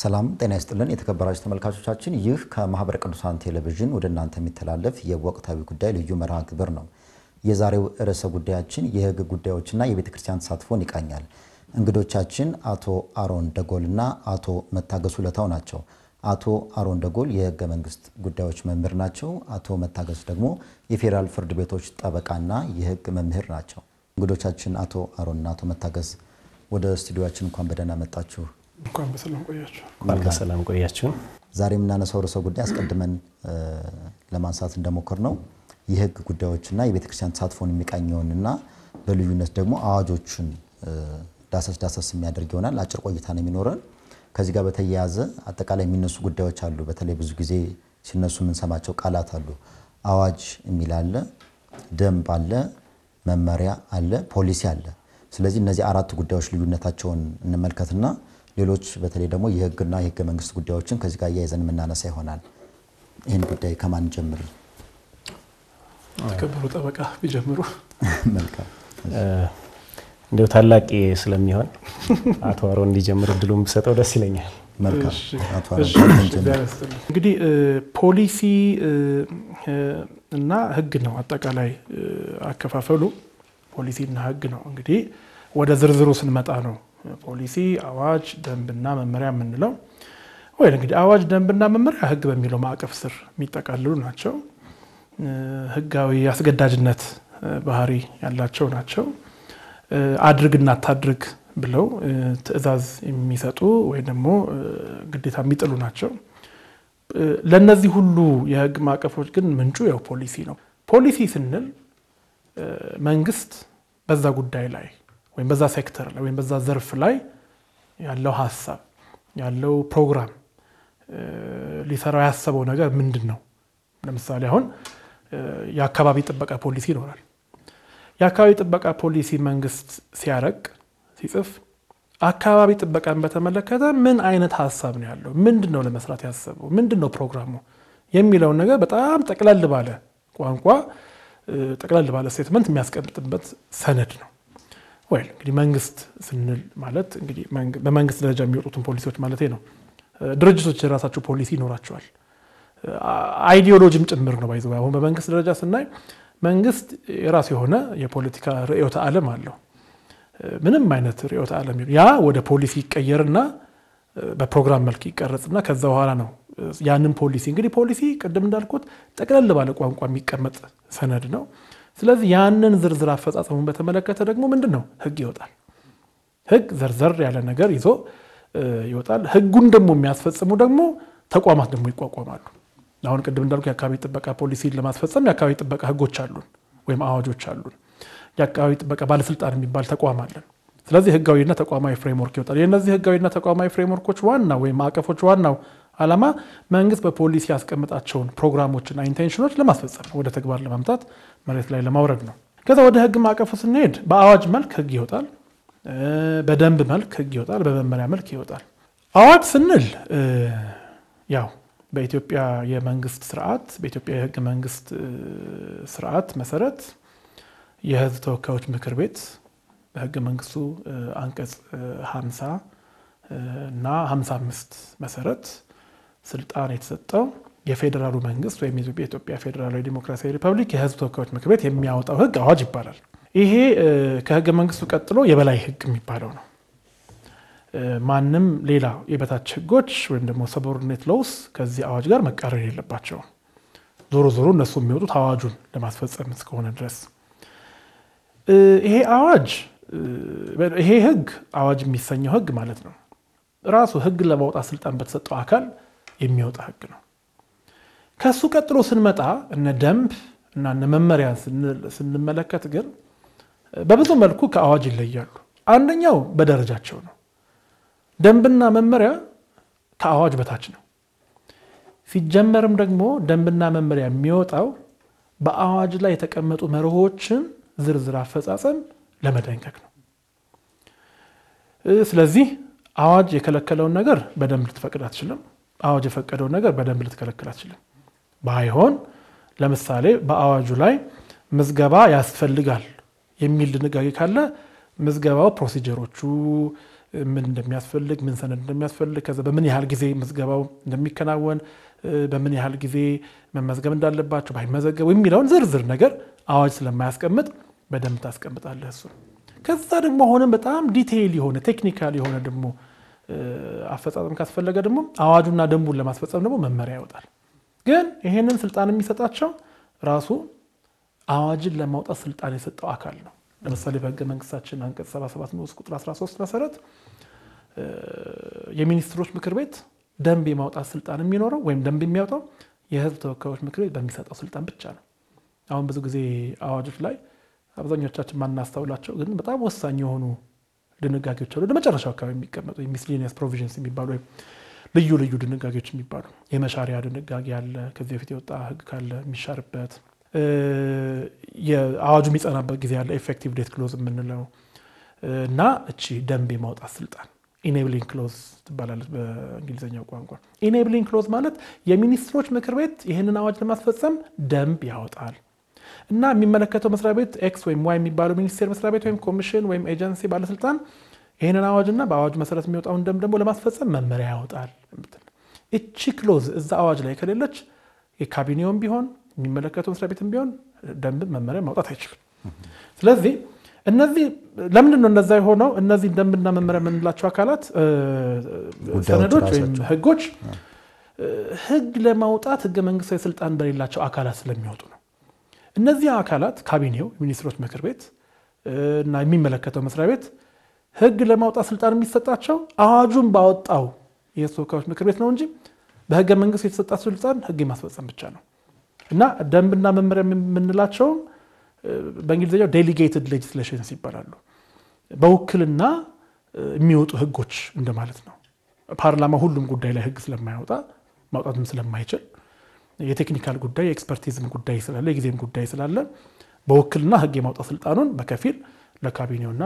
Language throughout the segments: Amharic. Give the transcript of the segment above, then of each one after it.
ሰላም ጤና ይስጥልን የተከበራችሁ ተመልካቾቻችን፣ ይህ ከማህበረ ቅዱሳን ቴሌቪዥን ወደ እናንተ የሚተላለፍ የወቅታዊ ጉዳይ ልዩ መርሃ ግብር ነው። የዛሬው ርዕሰ ጉዳያችን የህግ ጉዳዮችና የቤተ ክርስቲያን ተሳትፎን ይቃኛል። እንግዶቻችን አቶ አሮን ደጎል እና አቶ መታገሱ ለታው ናቸው። አቶ አሮን ደጎል የህገ መንግስት ጉዳዮች መምህር ናቸው። አቶ መታገሱ ደግሞ የፌዴራል ፍርድ ቤቶች ጠበቃና የህግ መምህር ናቸው። እንግዶቻችን አቶ አሮንና አቶ መታገስ ወደ ስቱዲዮችን እንኳን በደህና መጣችሁ እንኳን በሰላም ቆያችሁ። እንኳን በሰላም ቆያችሁን። ዛሬ የምናነሳው ርዕሰ ጉዳይ አስቀድመን ለማንሳት እንደሞከር ነው የህግ ጉዳዮችና የቤተክርስቲያን ተሳትፎን የሚቃኘውንና በልዩነት ደግሞ አዋጆቹን ዳሰስ ዳሰስ የሚያደርግ ይሆናል። አጭር ቆይታ ነው የሚኖረን። ከዚህ ጋር በተያያዘ አጠቃላይ የሚነሱ ጉዳዮች አሉ። በተለይ ብዙ ጊዜ ሲነሱ የምንሰማቸው ቃላት አሉ። አዋጅ የሚል አለ፣ ደንብ አለ፣ መመሪያ አለ፣ ፖሊሲ አለ። ስለዚህ እነዚህ አራት ጉዳዮች ልዩነታቸውን እንመልከትና ሌሎች በተለይ ደግሞ የህግና የህገ መንግስት ጉዳዮችን ከዚህ ጋር እያይዘን የምናነሳ ይሆናል። ይህን ጉዳይ ከማን ጀምር? ተከበሩ ጠበቃ ቢጀምሩ መልካም። እንዲሁ ታላቅ ስለሚሆን አቶ አሮ እንዲጀምር እድሉን ብሰጠው ደስ ይለኛል። እንግዲህ ፖሊሲ እና ህግ ነው አጠቃላይ አከፋፈሉ ፖሊሲና ህግ ነው። እንግዲህ ወደ ዝርዝሩ ስንመጣ ነው ፖሊሲ፣ አዋጅ፣ ደንብና መመሪያ የምንለው ወይ እንግዲህ አዋጅ፣ ደንብና መመሪያ ህግ በሚለው ማዕቀፍ ስር የሚጠቃልሉ ናቸው። ህጋዊ አስገዳጅነት ባህሪ ያላቸው ናቸው። አድርግና አታድርግ ብለው ትዕዛዝ የሚሰጡ ወይም ደግሞ ግዴታ የሚጥሉ ናቸው። ለእነዚህ ሁሉ የህግ ማዕቀፎች ግን ምንጩ ያው ፖሊሲ ነው። ፖሊሲ ስንል መንግስት በዛ ጉዳይ ላይ ወይም በዛ ሴክተር ወይም በዛ ዘርፍ ላይ ያለው ሀሳብ ያለው ፕሮግራም ሊሰራው ያሰበው ነገር ምንድን ነው? ለምሳሌ አሁን የአካባቢ ጥበቃ ፖሊሲ ይኖራል። የአካባቢ ጥበቃ ፖሊሲ መንግስት ሲያረቅ ሲጽፍ አካባቢ ጥበቃን በተመለከተ ምን አይነት ሀሳብ ነው ያለው? ምንድን ነው ለመስራት ያሰበው? ምንድን ነው ፕሮግራሙ የሚለውን ነገር በጣም ጠቅለል ባለ ቋንቋ ጠቅለል ባለ ስቴትመንት የሚያስቀምጥበት ሰነድ ነው። ወይ እንግዲህ መንግስት ስንል ማለት እንግዲህ በመንግስት ደረጃ የሚወጡትን ፖሊሲዎች ማለት ነው። ድርጅቶች የራሳቸው ፖሊሲ ይኖራቸዋል። አይዲዮሎጂም ጭምር ነው ባይዘ አሁን በመንግስት ደረጃ ስናይ መንግስት የራሱ የሆነ የፖለቲካ ርዕዮተ ዓለም አለው። ምንም አይነት ርዕዮተ ዓለም ያ ወደ ፖሊሲ ይቀየርና በፕሮግራም መልክ ይቀረጽና ከዛ በኋላ ነው ያንን ፖሊሲ እንግዲህ ፖሊሲ ቅድም እንዳልኩት ጠቅለል ባለ ቋንቋ የሚቀመጥ ሰነድ ነው። ስለዚህ ያንን ዝርዝር አፈጻጸሙን በተመለከተ ደግሞ ምንድን ነው ህግ ይወጣል። ህግ ዘርዘር ያለ ነገር ይዞ ይወጣል። ህጉን ደግሞ የሚያስፈጽሙ ደግሞ ተቋማት ደግሞ ይቋቋማሉ። አሁን ቅድም እንዳልኩ የአካባቢ ጥበቃ ፖሊሲን ለማስፈጸም የአካባቢ ጥበቃ ህጎች አሉን ወይም አዋጆች አሉን። የአካባቢ ጥበቃ ባለስልጣን የሚባል ተቋም አለን። ስለዚህ ህጋዊና ተቋማዊ ፍሬምወርክ ይወጣል። የእነዚህ ህጋዊና ተቋማዊ ፍሬምወርኮች ዋና ወይም ማዕቀፎች ዋናው ዓላማ መንግስት በፖሊሲ ያስቀምጣቸውን ፕሮግራሞችና ኢንቴንሽኖች ለማስፈጸም ወደ ተግባር ለማምጣት መሬት ላይ ለማውረድ ነው። ከዛ ወደ ህግ ማዕቀፉ ስንሄድ በአዋጅ መልክ ህግ ይወጣል፣ በደንብ መልክ ህግ ይወጣል፣ በመመሪያ መልክ ይወጣል። አዋጅ ስንል ያው በኢትዮጵያ የመንግስት ስርዓት በኢትዮጵያ የህገ መንግስት ስርዓት መሰረት የህዝብ ተወካዮች ምክር ቤት በህገ መንግስቱ አንቀጽ 50 እና 55 መሰረት ስልጣን የተሰጠው የፌዴራሉ መንግስት ወይም የኢትዮጵያ ፌዴራላዊ ዲሞክራሲያዊ ሪፐብሊክ የህዝብ ተወካዮች ምክር ቤት የሚያወጣው ህግ አዋጅ ይባላል። ይሄ ከህገ መንግስቱ ቀጥሎ የበላይ ህግ የሚባለው ነው። ማንም ሌላ የበታች ህጎች ወይም ደግሞ ሰቦርኔት ለውስ ከዚህ አዋጅ ጋር መቃረን የለባቸውም። ዞሮ ዞሮ እነሱ የሚወጡት አዋጁን ለማስፈጸም እስከሆነ ድረስ ይሄ አዋጅ ይሄ ህግ አዋጅ የሚሰኘው ህግ ማለት ነው። ራሱ ህግ ለማውጣት ስልጣን በተሰጠው አካል የሚወጣ ህግ ነው። ከሱ ቀጥሎ ስንመጣ እነ ደንብ እና እነ መመሪያን ስንመለከት ግን በብዙ መልኩ ከአዋጅ ይለያሉ። አንደኛው በደረጃቸው ነው። ደንብና መመሪያ ከአዋጅ በታች ነው። ሲጀመርም ደግሞ ደንብና መመሪያ የሚወጣው በአዋጅ ላይ የተቀመጡ መርሆችን ዝርዝር አፈጻጸም ለመደንቀቅ ነው። ስለዚህ አዋጅ የከለከለውን ነገር በደንብ ልትፈቅድ አትችልም። አዋጅ የፈቀደውን ነገር በደንብ ልትከለክል አትችልም። ባይሆን ለምሳሌ በአዋጁ ላይ ምዝገባ ያስፈልጋል የሚል ድንጋጌ ካለ ምዝገባው ፕሮሲጀሮቹ ምን እንደሚያስፈልግ ምን ሰነድ እንደሚያስፈልግ ከዛ በምን ያህል ጊዜ ምዝገባው እንደሚከናወን በምን ያህል ጊዜ መመዝገብ እንዳለባቸው ባይመዘገቡ የሚለውን ዝርዝር ነገር አዋጅ ስለማያስቀምጥ በደንብ ታስቀምጣለህ እሱ ከዛ ደግሞ ሆነም በጣም ዲቴይል የሆነ ቴክኒካል የሆነ ደግሞ አፈጻጸም ካስፈለገ ደግሞ አዋጁና ደንቡን ለማስፈጸም ደግሞ መመሪያ ይወጣል ግን ይሄንን ስልጣን የሚሰጣቸው ራሱ አዋጅን ለማውጣት ስልጣን የሰጠው አካል ነው። ለምሳሌ በህገ መንግስታችን አንቀጽ 77 ንዑስ ቁጥር 13 መሰረት የሚኒስትሮች ምክር ቤት ደንብ የማውጣት ስልጣን የሚኖረው ወይም ደንብ የሚያውጣው የህዝብ ተወካዮች ምክር ቤት በሚሰጠው ስልጣን ብቻ ነው። አሁን ብዙ ጊዜ አዋጆች ላይ አብዛኞቻችን ማናስታውላቸው ግን በጣም ወሳኝ የሆኑ ድንጋጌዎች አሉ። ለመጨረሻው አካባቢ የሚቀመጡ ሚስሊኒየስ ፕሮቪዥንስ የሚባሉ ወይም ልዩ ልዩ ድንጋጌዎች የሚባሉ የመሻሪያ ድንጋጌ አለ። ከዚህ በፊት የወጣ ህግ ካለ የሚሻርበት አዋጁ የሚጸናበት ጊዜ ያለ ኤፌክቲቭ ዴት ክሎዝ የምንለው እና እቺ ደንብ የማውጣት ስልጣን ኢኔብሊንግ ክሎዝ ትባላለች በእንግሊዝኛው ቋንቋ። ኢኔብሊንግ ክሎዝ ማለት የሚኒስትሮች ምክር ቤት ይህንን አዋጅ ለማስፈጸም ደንብ ያወጣል እና የሚመለከተው መስሪያ ቤት ኤክስ ወይም ዋይ የሚባለው ሚኒስቴር መስሪያ ቤት ወይም ኮሚሽን ወይም ኤጀንሲ ባለስልጣን ይህንን አዋጅና በአዋጁ መሰረት የሚወጣውን ደንብ ደግሞ ለማስፈጸም መመሪያ ያወጣል። እቺ ክሎዝ እዛ አዋጅ ላይ ከሌለች የካቢኔውም ቢሆን የሚመለከተው መስሪያ ቤትም ቢሆን ደንብ መመሪያ ማውጣት አይችልም። ስለዚህ እነዚህ ለምንድን ነው እነዛ የሆነው? እነዚህ ደንብና መመሪያ የምንላቸው አካላት ሰነዶች ወይም ህጎች ህግ ለማውጣት ህገ መንግስታዊ ስልጣን በሌላቸው አካላት ስለሚወጡ ነው። እነዚህ አካላት ካቢኔው፣ ሚኒስትሮች ምክር ቤት እና የሚመለከተው መስሪያ ቤት ህግ ለማውጣት ስልጣን የሚሰጣቸው አዋጁን ባወጣው የሕዝብ ተወካዮች ምክር ቤት ነው እንጂ በህገ መንግስት የተሰጣቸው ስልጣን ህግ የማስፈጸም ብቻ ነው እና ደንብና መመሪያ የምንላቸውም በእንግሊዝኛው ዴሊጌትድ ሌጅስሌሽንስ ይባላሉ። በውክልና የሚወጡ ህጎች እንደማለት ነው። ፓርላማ ሁሉም ጉዳይ ላይ ህግ ስለማያወጣ ማውጣትም ስለማይችል የቴክኒካል ጉዳይ የኤክስፐርቲዝም ጉዳይ ስላለ የጊዜም ጉዳይ ስላለ በውክልና ህግ የማውጣት ስልጣኑን በከፊል ለካቢኔውና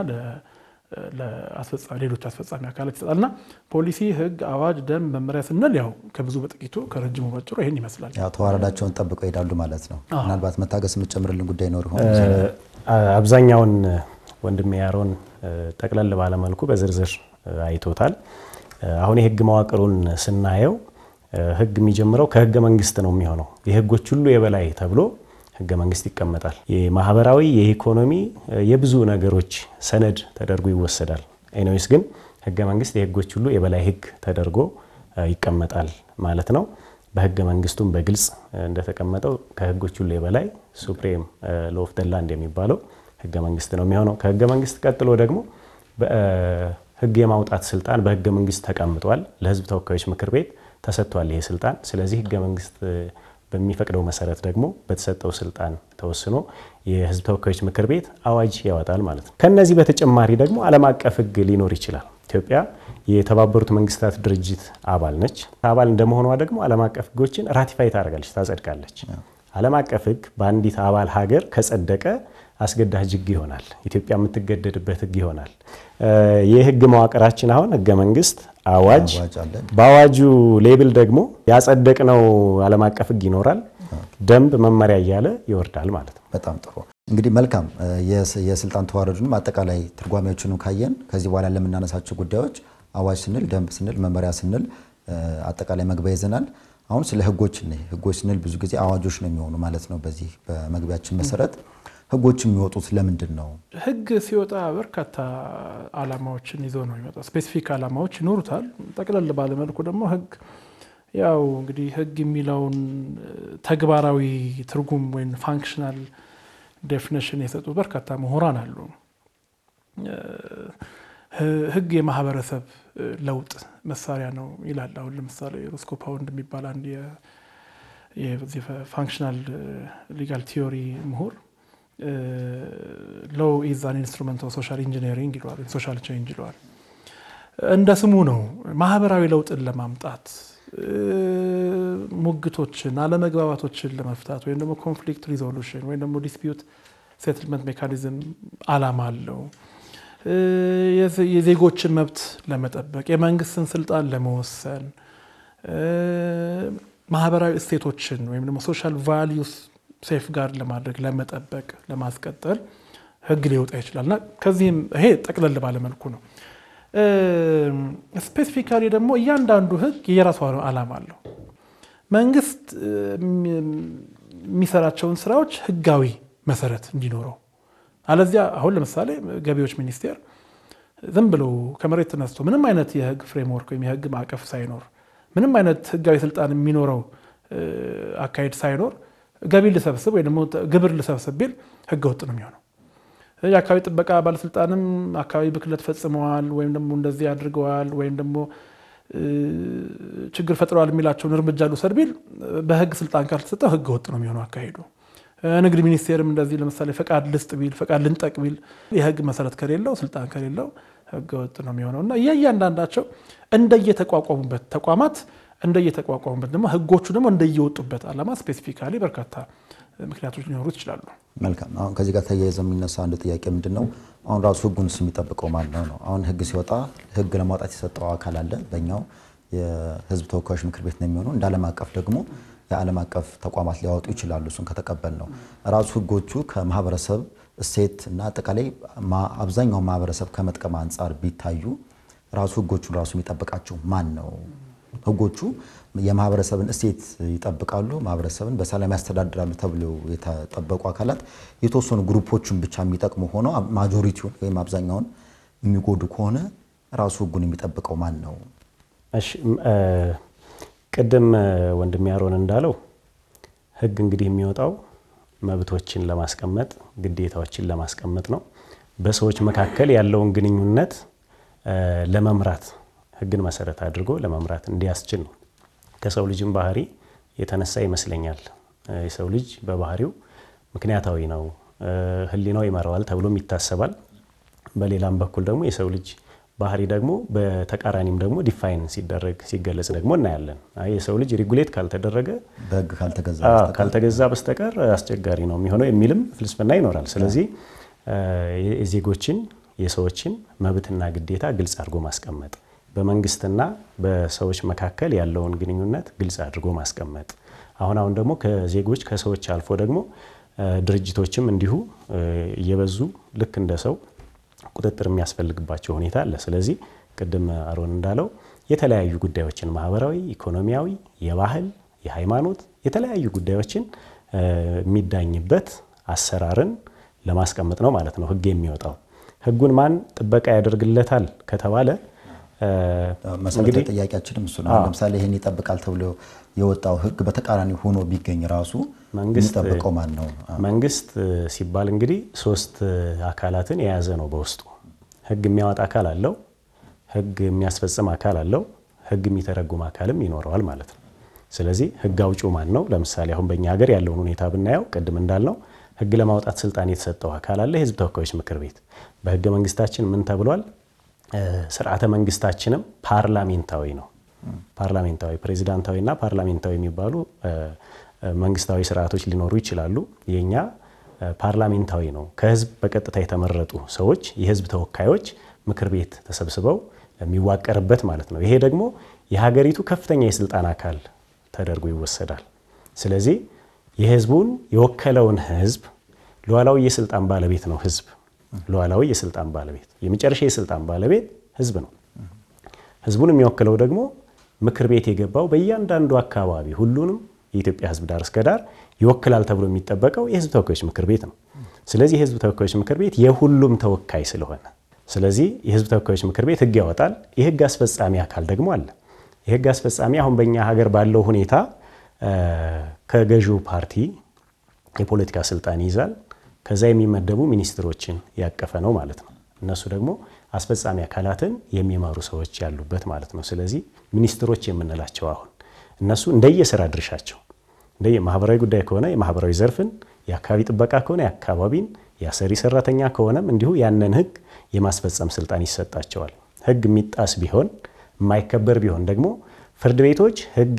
ሌሎች አስፈጻሚ አካላት ይሰጣል እና ፖሊሲ፣ ህግ፣ አዋጅ፣ ደንብ፣ መመሪያ ስንል ያው ከብዙ በጥቂቱ ከረጅሙ ባጭሩ ይህን ይመስላል። ተዋረዳቸውን ጠብቀው ይሄዳሉ ማለት ነው። ምናልባት መታገስ የምትጨምርልን ጉዳይ ኖር ይሆን? አብዛኛውን ወንድሜ ያሮን ጠቅለል ባለመልኩ በዝርዝር አይቶታል። አሁን የህግ መዋቅሩን ስናየው ህግ የሚጀምረው ከህገ መንግስት ነው የሚሆነው የህጎች ሁሉ የበላይ ተብሎ ህገ መንግስት ይቀመጣል። የማህበራዊ የኢኮኖሚ የብዙ ነገሮች ሰነድ ተደርጎ ይወሰዳል። ኤኒዌይስ ግን ህገ መንግስት የህጎች ሁሉ የበላይ ህግ ተደርጎ ይቀመጣል ማለት ነው። በህገ መንግስቱም በግልጽ እንደተቀመጠው ከህጎች ሁሉ የበላይ ሱፕሬም ሎ ኦፍ ላንድ የሚባለው ህገ መንግስት ነው የሚሆነው። ከህገ መንግስት ቀጥሎ ደግሞ ህግ የማውጣት ስልጣን በህገ መንግስት ተቀምጧል። ለህዝብ ተወካዮች ምክር ቤት ተሰጥቷል ይሄ ስልጣን። ስለዚህ ህገ መንግስት በሚፈቅደው መሰረት ደግሞ በተሰጠው ስልጣን ተወስኖ የህዝብ ተወካዮች ምክር ቤት አዋጅ ያወጣል ማለት ነው። ከነዚህ በተጨማሪ ደግሞ ዓለም አቀፍ ህግ ሊኖር ይችላል። ኢትዮጵያ የተባበሩት መንግስታት ድርጅት አባል ነች። አባል እንደመሆኗ ደግሞ ዓለም አቀፍ ህጎችን ራቲፋይ ታደርጋለች፣ ታጸድቃለች። ዓለም አቀፍ ህግ በአንዲት አባል ሀገር ከጸደቀ አስገዳጅ ህግ ይሆናል። ኢትዮጵያ የምትገደድበት ህግ ይሆናል። የህግ መዋቅራችን አሁን ህገ መንግስት፣ አዋጅ፣ በአዋጁ ሌብል ደግሞ ያጸደቅነው ዓለም አቀፍ ህግ ይኖራል፣ ደንብ፣ መመሪያ እያለ ይወርዳል ማለት ነው። በጣም ጥሩ። እንግዲህ መልካም የስልጣን ተዋረዱንም አጠቃላይ ትርጓሜዎችንም ካየን ከዚህ በኋላ ለምናነሳቸው ጉዳዮች አዋጅ ስንል፣ ደንብ ስንል፣ መመሪያ ስንል አጠቃላይ መግቢያ ይዘናል። አሁን ስለ ህጎች ህጎች ስንል ብዙ ጊዜ አዋጆች ነው የሚሆኑ ማለት ነው። በዚህ በመግቢያችን መሰረት ህጎች የሚወጡት ለምንድን ነው? ህግ ሲወጣ በርካታ አላማዎችን ይዞ ነው የሚወጣ። ስፔሲፊክ አላማዎች ይኖሩታል። ጠቅለል ባለመልኩ ደግሞ ህግ ያው እንግዲህ ህግ የሚለውን ተግባራዊ ትርጉም ወይም ፋንክሽናል ዴፊኒሽን የሰጡ በርካታ ምሁራን አሉ። ህግ የማህበረሰብ ለውጥ መሳሪያ ነው ይላል። አሁን ለምሳሌ ሮስኮ ፓውንድ የሚባል አንድ የፋንክሽናል ሊጋል ቲዮሪ ምሁር ሎው ኢዛን ኢንስትሩመንት ሶሻል ኢንጂኒሪንግ ይለዋል፣ ሶሻል ቼንጅ ይለዋል። እንደ ስሙ ነው። ማህበራዊ ለውጥን ለማምጣት ሙግቶችን፣ አለመግባባቶችን ለመፍታት ወይም ደግሞ ኮንፍሊክት ሪዞሉሽን ወይም ደግሞ ዲስፒዩት ሴትልመንት ሜካኒዝም አላማ አለው። የዜጎችን መብት ለመጠበቅ፣ የመንግስትን ስልጣን ለመወሰን፣ ማህበራዊ እሴቶችን ወይም ደግሞ ሶሻል ቫሊዩስ ሴፍ ጋርድ ለማድረግ ለመጠበቅ፣ ለማስቀጠል ህግ ሊወጣ ይችላል እና ከዚህም ይሄ ጠቅለል ባለመልኩ ነው። ስፔሲፊካሊ ደግሞ እያንዳንዱ ህግ የራሱ አላማ አለው። መንግስት የሚሰራቸውን ስራዎች ህጋዊ መሰረት እንዲኖረው፣ አለዚያ አሁን ለምሳሌ ገቢዎች ሚኒስቴር ዝም ብሎ ከመሬት ተነስቶ ምንም አይነት የህግ ፍሬምወርክ ወይም የህግ ማዕቀፍ ሳይኖር ምንም አይነት ህጋዊ ስልጣን የሚኖረው አካሄድ ሳይኖር ገቢ ልሰብስብ ወይ ደግሞ ግብር ልሰብስብ ቢል ህገ ወጥ ነው የሚሆነው። የአካባቢ አካባቢ ጥበቃ ባለስልጣንም አካባቢ ብክለት ፈጽመዋል ወይም ደግሞ እንደዚህ አድርገዋል ወይም ደግሞ ችግር ፈጥረዋል የሚላቸውን እርምጃ ልውሰድ ቢል በህግ ስልጣን ካልተሰጠው ህገ ወጥ ነው የሚሆነው አካሄዱ። ንግድ ሚኒስቴርም እንደዚህ ለምሳሌ ፈቃድ ልስጥ ቢል ፈቃድ ልንጠቅ ቢል የህግ መሰረት ከሌለው ስልጣን ከሌለው ህገ ወጥ ነው የሚሆነው እና የእያንዳንዳቸው እንደየተቋቋሙበት ተቋማት እንደየተቋቋሙበት ደግሞ ህጎቹ ደግሞ እንደየወጡበት አላማ ስፔሲፊካሊ በርካታ ምክንያቶች ሊኖሩት ይችላሉ። መልካም። አሁን ከዚህ ጋር ተያይዘ የሚነሳ አንድ ጥያቄ ምንድን ነው፣ አሁን ራሱ ህጉን የሚጠብቀው ማን ነው ነው? አሁን ህግ ሲወጣ ህግ ለማውጣት የሰጠው አካል አለ። በእኛው የህዝብ ተወካዮች ምክር ቤት ነው የሚሆነው። እንደ ዓለም አቀፍ ደግሞ የዓለም አቀፍ ተቋማት ሊያወጡ ይችላሉ። እሱን ከተቀበል ነው ራሱ ህጎቹ ከማህበረሰብ እሴት እና አጠቃላይ አብዛኛውን ማህበረሰብ ከመጥቀም አንጻር ቢታዩ ራሱ ህጎቹን ራሱ የሚጠብቃቸው ማን ነው? ህጎቹ የማህበረሰብን እሴት ይጠብቃሉ፣ ማህበረሰብን በሰላም ያስተዳድራሉ ተብለው የተጠበቁ አካላት የተወሰኑ ግሩፖችን ብቻ የሚጠቅሙ ሆነው ማጆሪቲውን ወይም አብዛኛውን የሚጎዱ ከሆነ ራሱ ህጉን የሚጠብቀው ማን ነው? ቅድም ወንድም ያሮን እንዳለው ህግ እንግዲህ የሚወጣው መብቶችን ለማስቀመጥ ግዴታዎችን ለማስቀመጥ ነው። በሰዎች መካከል ያለውን ግንኙነት ለመምራት ህግን መሰረት አድርጎ ለመምራት እንዲያስችል ነው። ከሰው ልጅም ባህሪ የተነሳ ይመስለኛል የሰው ልጅ በባህሪው ምክንያታዊ ነው፣ ህሊናው ይመራዋል ተብሎም ይታሰባል። በሌላም በኩል ደግሞ የሰው ልጅ ባህሪ ደግሞ በተቃራኒም ደግሞ ዲፋይን ሲደረግ ሲገለጽ ደግሞ እናያለን። የሰው ልጅ ሪጉሌት ካልተደረገ በህግ ካልተገዛ በስተቀር አስቸጋሪ ነው የሚሆነው የሚልም ፍልስፍና ይኖራል። ስለዚህ የዜጎችን የሰዎችን መብትና ግዴታ ግልጽ አድርጎ ማስቀመጥ በመንግስትና በሰዎች መካከል ያለውን ግንኙነት ግልጽ አድርጎ ማስቀመጥ። አሁን አሁን ደግሞ ከዜጎች ከሰዎች አልፎ ደግሞ ድርጅቶችም እንዲሁ እየበዙ ልክ እንደ ሰው ቁጥጥር የሚያስፈልግባቸው ሁኔታ አለ። ስለዚህ ቅድም አሮን እንዳለው የተለያዩ ጉዳዮችን ማህበራዊ፣ ኢኮኖሚያዊ፣ የባህል፣ የሃይማኖት የተለያዩ ጉዳዮችን የሚዳኝበት አሰራርን ለማስቀመጥ ነው ማለት ነው ህግ የሚወጣው። ህጉን ማን ጥበቃ ያደርግለታል ከተባለ መሰረታዊ ጥያቄያችንም እሱ ነው። ለምሳሌ ይህን ይጠብቃል ተብሎ የወጣው ህግ በተቃራኒ ሆኖ ቢገኝ ራሱ የሚጠብቀው ማን ነው? መንግስት ሲባል እንግዲህ ሶስት አካላትን የያዘ ነው በውስጡ ህግ የሚያወጣ አካል አለው፣ ህግ የሚያስፈጽም አካል አለው፣ ህግ የሚተረጉም አካልም ይኖረዋል ማለት ነው። ስለዚህ ህግ አውጪው ማን ነው? ለምሳሌ አሁን በእኛ ሀገር ያለውን ሁኔታ ብናየው ቅድም እንዳልነው ህግ ለማውጣት ስልጣን የተሰጠው አካል አለ፣ የህዝብ ተወካዮች ምክር ቤት። በህገ መንግስታችን ምን ተብሏል? ስርዓተ መንግስታችንም ፓርላሜንታዊ ነው። ፓርላሜንታዊ ፕሬዚዳንታዊ እና ፓርላሜንታዊ የሚባሉ መንግስታዊ ስርዓቶች ሊኖሩ ይችላሉ። የኛ ፓርላሜንታዊ ነው። ከህዝብ በቀጥታ የተመረጡ ሰዎች የህዝብ ተወካዮች ምክር ቤት ተሰብስበው የሚዋቀርበት ማለት ነው። ይሄ ደግሞ የሀገሪቱ ከፍተኛ የስልጣን አካል ተደርጎ ይወሰዳል። ስለዚህ የህዝቡን የወከለውን ህዝብ ሉዓላዊ የስልጣን ባለቤት ነው ህዝብ ሉዓላዊ የስልጣን ባለቤት የመጨረሻ የስልጣን ባለቤት ህዝብ ነው። ህዝቡን የሚወክለው ደግሞ ምክር ቤት የገባው በእያንዳንዱ አካባቢ ሁሉንም የኢትዮጵያ ህዝብ ዳር እስከ ዳር ይወክላል ተብሎ የሚጠበቀው የህዝብ ተወካዮች ምክር ቤት ነው። ስለዚህ የህዝብ ተወካዮች ምክር ቤት የሁሉም ተወካይ ስለሆነ ስለዚህ የህዝብ ተወካዮች ምክር ቤት ህግ ያወጣል። የህግ አስፈጻሚ አካል ደግሞ አለ። የህግ አስፈጻሚ አሁን በእኛ ሀገር ባለው ሁኔታ ከገዢው ፓርቲ የፖለቲካ ስልጣን ይይዛል። ከዛ የሚመደቡ ሚኒስትሮችን ያቀፈ ነው ማለት ነው። እነሱ ደግሞ አስፈጻሚ አካላትን የሚመሩ ሰዎች ያሉበት ማለት ነው። ስለዚህ ሚኒስትሮች የምንላቸው አሁን እነሱ እንደየስራ ድርሻቸው እንደየ ማህበራዊ ጉዳይ ከሆነ የማህበራዊ ዘርፍን፣ የአካባቢ ጥበቃ ከሆነ የአካባቢን፣ የአሰሪ ሰራተኛ ከሆነም እንዲሁ ያንን ህግ የማስፈጸም ስልጣን ይሰጣቸዋል። ህግ የሚጣስ ቢሆን የማይከበር ቢሆን ደግሞ ፍርድ ቤቶች ህግ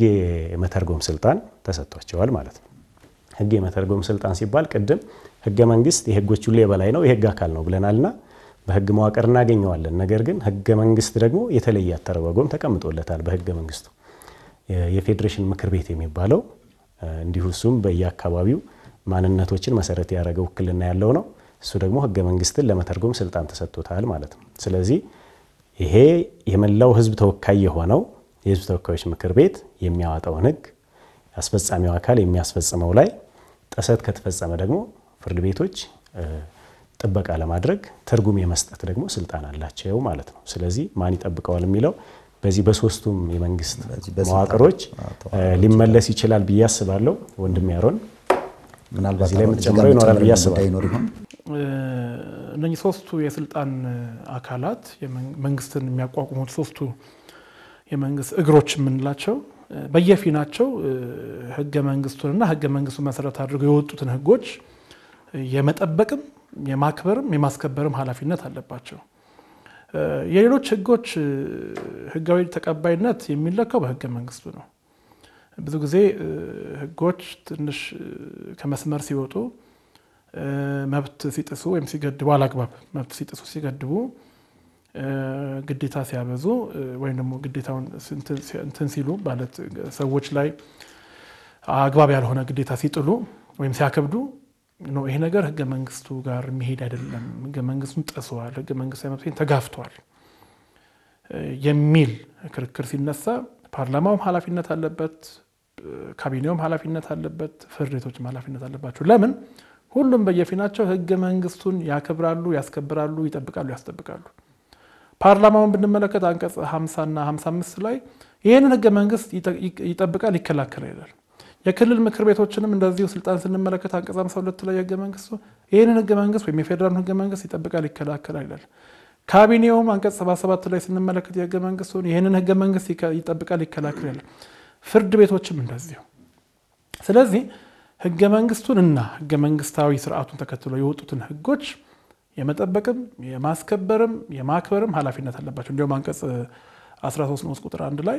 የመተርጎም ስልጣን ተሰጥቷቸዋል ማለት ነው። ህግ የመተርጎም ስልጣን ሲባል ቅድም ህገ መንግስት የህጎች ሁሉ የበላይ ነው፣ የህግ አካል ነው ብለናልና በህግ መዋቅር እናገኘዋለን። ነገር ግን ህገ መንግስት ደግሞ የተለየ አተረጓጎም ተቀምጦለታል። በህገ መንግስቱ የፌዴሬሽን ምክር ቤት የሚባለው እንዲሁ እሱም በየአካባቢው ማንነቶችን መሰረት ያደረገ ውክልና ያለው ነው። እሱ ደግሞ ህገ መንግስትን ለመተርጎም ስልጣን ተሰጥቶታል ማለት ነው። ስለዚህ ይሄ የመላው ህዝብ ተወካይ የሆነው የህዝብ ተወካዮች ምክር ቤት የሚያወጣውን ህግ አስፈጻሚው አካል የሚያስፈጽመው ላይ ጥሰት ከተፈጸመ ደግሞ ፍርድ ቤቶች ጥበቃ ለማድረግ ትርጉም የመስጠት ደግሞ ስልጣን አላቸው ማለት ነው። ስለዚህ ማን ይጠብቀዋል የሚለው በዚህ በሶስቱም የመንግስት መዋቅሮች ሊመለስ ይችላል ብዬ አስባለሁ። ወንድም ያሮን ምናልባት ላይ የምትጨምረው ይኖራል ብዬ አስባለሁ። እነኚህ ሶስቱ የስልጣን አካላት መንግስትን የሚያቋቁሙት ሶስቱ የመንግስት እግሮች የምንላቸው በየፊ ናቸው ህገ መንግስቱንና ህገ መንግስቱ መሰረት አድርገው የወጡትን ህጎች የመጠበቅም የማክበርም የማስከበርም ኃላፊነት አለባቸው። የሌሎች ህጎች ህጋዊ ተቀባይነት የሚለካው በህገ መንግስቱ ነው። ብዙ ጊዜ ህጎች ትንሽ ከመስመር ሲወጡ መብት ሲጥሱ ወይም ሲገድቡ አላግባብ መብት ሲጥሱ ሲገድቡ ግዴታ ሲያበዙ ወይም ደግሞ ግዴታውን እንትን ሲሉ ማለት ሰዎች ላይ አግባብ ያልሆነ ግዴታ ሲጥሉ ወይም ሲያከብዱ ነው። ይሄ ነገር ህገ መንግስቱ ጋር የሚሄድ አይደለም፣ ህገ መንግስቱን ጥሰዋል፣ ህገ መንግስታዊ መብት ተጋፍቷል የሚል ክርክር ሲነሳ ፓርላማውም ኃላፊነት አለበት፣ ካቢኔውም ኃላፊነት አለበት፣ ፍርድ ቤቶችም ኃላፊነት አለባቸው። ለምን ሁሉም በየፊናቸው ህገ መንግስቱን ያከብራሉ፣ ያስከብራሉ፣ ይጠብቃሉ፣ ያስጠብቃሉ። ፓርላማውን ብንመለከት አንቀጽ 50 እና 55 ላይ ይህንን ህገ መንግስት ይጠብቃል፣ ይከላከላል ይላል። የክልል ምክር ቤቶችንም እንደዚሁ ስልጣን ስንመለከት አንቀጽ 52 ላይ የህገ መንግስቱ ይህንን ህገ መንግስት ወይም የፌዴራሉን ህገ መንግስት ይጠብቃል፣ ይከላከላል ይላል። ካቢኔውም አንቀጽ 77 ላይ ስንመለከት የህገ መንግስቱን ይህንን ህገ መንግስት ይጠብቃል፣ ይከላከላል ይላል። ፍርድ ቤቶችም እንደዚሁ። ስለዚህ ህገ መንግስቱን እና ህገ መንግስታዊ ስርዓቱን ተከትሎ የወጡትን ህጎች የመጠበቅም የማስከበርም የማክበርም ኃላፊነት አለባቸው። እንዲሁም አንቀጽ 13 ንዑስ ቁጥር አንድ ላይ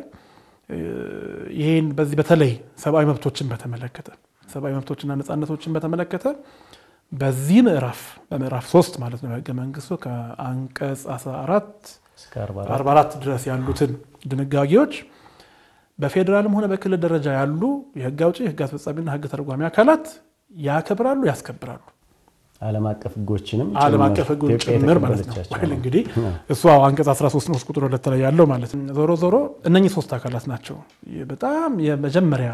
ይህን በዚህ በተለይ ሰብአዊ መብቶችን በተመለከተ ሰብአዊ መብቶችና ነፃነቶችን በተመለከተ በዚህ ምዕራፍ በምዕራፍ ሶስት ማለት ነው ህገ መንግስቱ ከአንቀጽ 14 44 ድረስ ያሉትን ድንጋጌዎች በፌዴራልም ሆነ በክልል ደረጃ ያሉ የህግ አውጪ፣ የህግ አስፈጻሚና ህግ ተርጓሚ አካላት ያከብራሉ፣ ያስከብራሉ። ዓለም አቀፍ ህጎችንም ዓለም አቀፍ ህጎች ጭምር ማለት ነው። እንግዲህ እሱ አንቀጽ 13 ንዑስ ቁጥር ሁለት ላይ ያለው ማለት ነው። ዞሮ ዞሮ እነኚህ ሶስት አካላት ናቸው በጣም የመጀመሪያ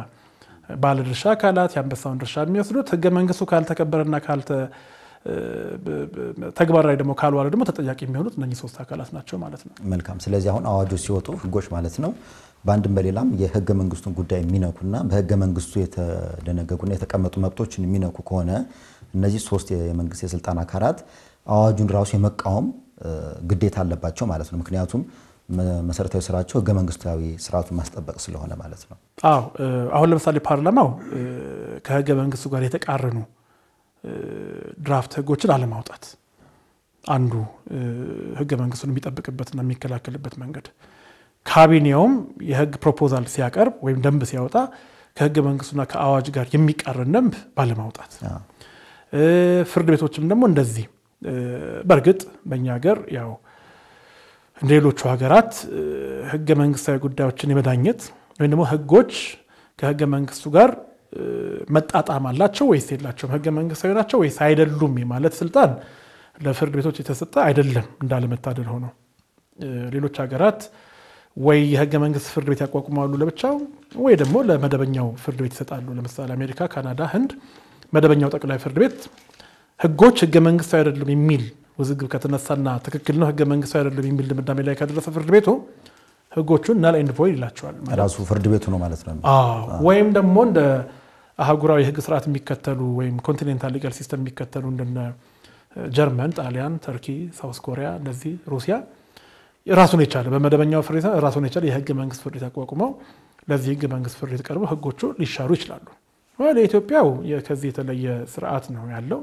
ባለድርሻ አካላት የአንበሳውን ድርሻ የሚወስዱት። ህገ መንግስቱ ካልተከበረና ተግባራዊ ደግሞ ካልዋለ ደግሞ ተጠያቂ የሚሆኑት እነኚህ ሶስት አካላት ናቸው ማለት ነው። መልካም። ስለዚህ አሁን አዋጆች ሲወጡ ህጎች ማለት ነው በአንድም በሌላም የህገ መንግስቱን ጉዳይ የሚነኩና በህገ መንግስቱ የተደነገጉና የተቀመጡ መብቶችን የሚነኩ ከሆነ እነዚህ ሶስት የመንግስት የስልጣን አካላት አዋጁን ራሱ የመቃወም ግዴታ አለባቸው ማለት ነው። ምክንያቱም መሰረታዊ ስራቸው ህገ መንግስታዊ ስርዓቱን ማስጠበቅ ስለሆነ ማለት ነው። አዎ አሁን ለምሳሌ ፓርላማው ከህገ መንግስቱ ጋር የተቃረኑ ድራፍት ህጎችን አለማውጣት አንዱ ህገ መንግስቱን የሚጠብቅበትና የሚከላከልበት መንገድ፣ ካቢኔውም የህግ ፕሮፖዛል ሲያቀርብ ወይም ደንብ ሲያወጣ ከህገ መንግስቱና ከአዋጅ ጋር የሚቃረን ደንብ ባለማውጣት ፍርድ ቤቶችም ደግሞ እንደዚህ። በእርግጥ በእኛ ሀገር ያው እንደ ሌሎቹ ሀገራት ህገ መንግስታዊ ጉዳዮችን የመዳኘት ወይም ደግሞ ህጎች ከህገ መንግስቱ ጋር መጣጣም አላቸው ወይስ የላቸውም፣ ህገ መንግስታዊ ናቸው ወይስ አይደሉም የማለት ስልጣን ለፍርድ ቤቶች የተሰጠ አይደለም። እንዳለመታደል ሆኖ ሌሎች ሀገራት ወይ የህገ መንግስት ፍርድ ቤት ያቋቁማሉ ለብቻው፣ ወይ ደግሞ ለመደበኛው ፍርድ ቤት ይሰጣሉ። ለምሳሌ አሜሪካ፣ ካናዳ፣ ህንድ መደበኛው ጠቅላይ ፍርድ ቤት ህጎች ህገ መንግስታዊ አይደሉም የሚል ውዝግብ ከተነሳና ትክክል ነው ህገ መንግስታዊ አይደሉም የሚል ድምዳሜ ላይ ከደረሰ ፍርድ ቤቱ ህጎቹን ናል ኤንድ ቮይድ ይላቸዋል። ራሱ ፍርድ ቤቱ ነው ማለት ነው። ወይም ደግሞ እንደ አህጉራዊ ህግ ስርዓት የሚከተሉ ወይም ኮንቲኔንታል ሊጋል ሲስተም የሚከተሉ እንደነ ጀርመን፣ ጣሊያን፣ ተርኪ፣ ሳውስ ኮሪያ እነዚህ ሩሲያ ራሱን የቻለ በመደበኛው ፍርድ ቤት ራሱን የቻለ የህገ መንግስት ፍርድ ቤት አቋቁመው ለዚህ ህገ መንግስት ፍርድ ቤት ቀርበው ህጎቹ ሊሻሩ ይችላሉ። ለኢትዮጵያው ከዚህ የተለየ ስርዓት ነው ያለው።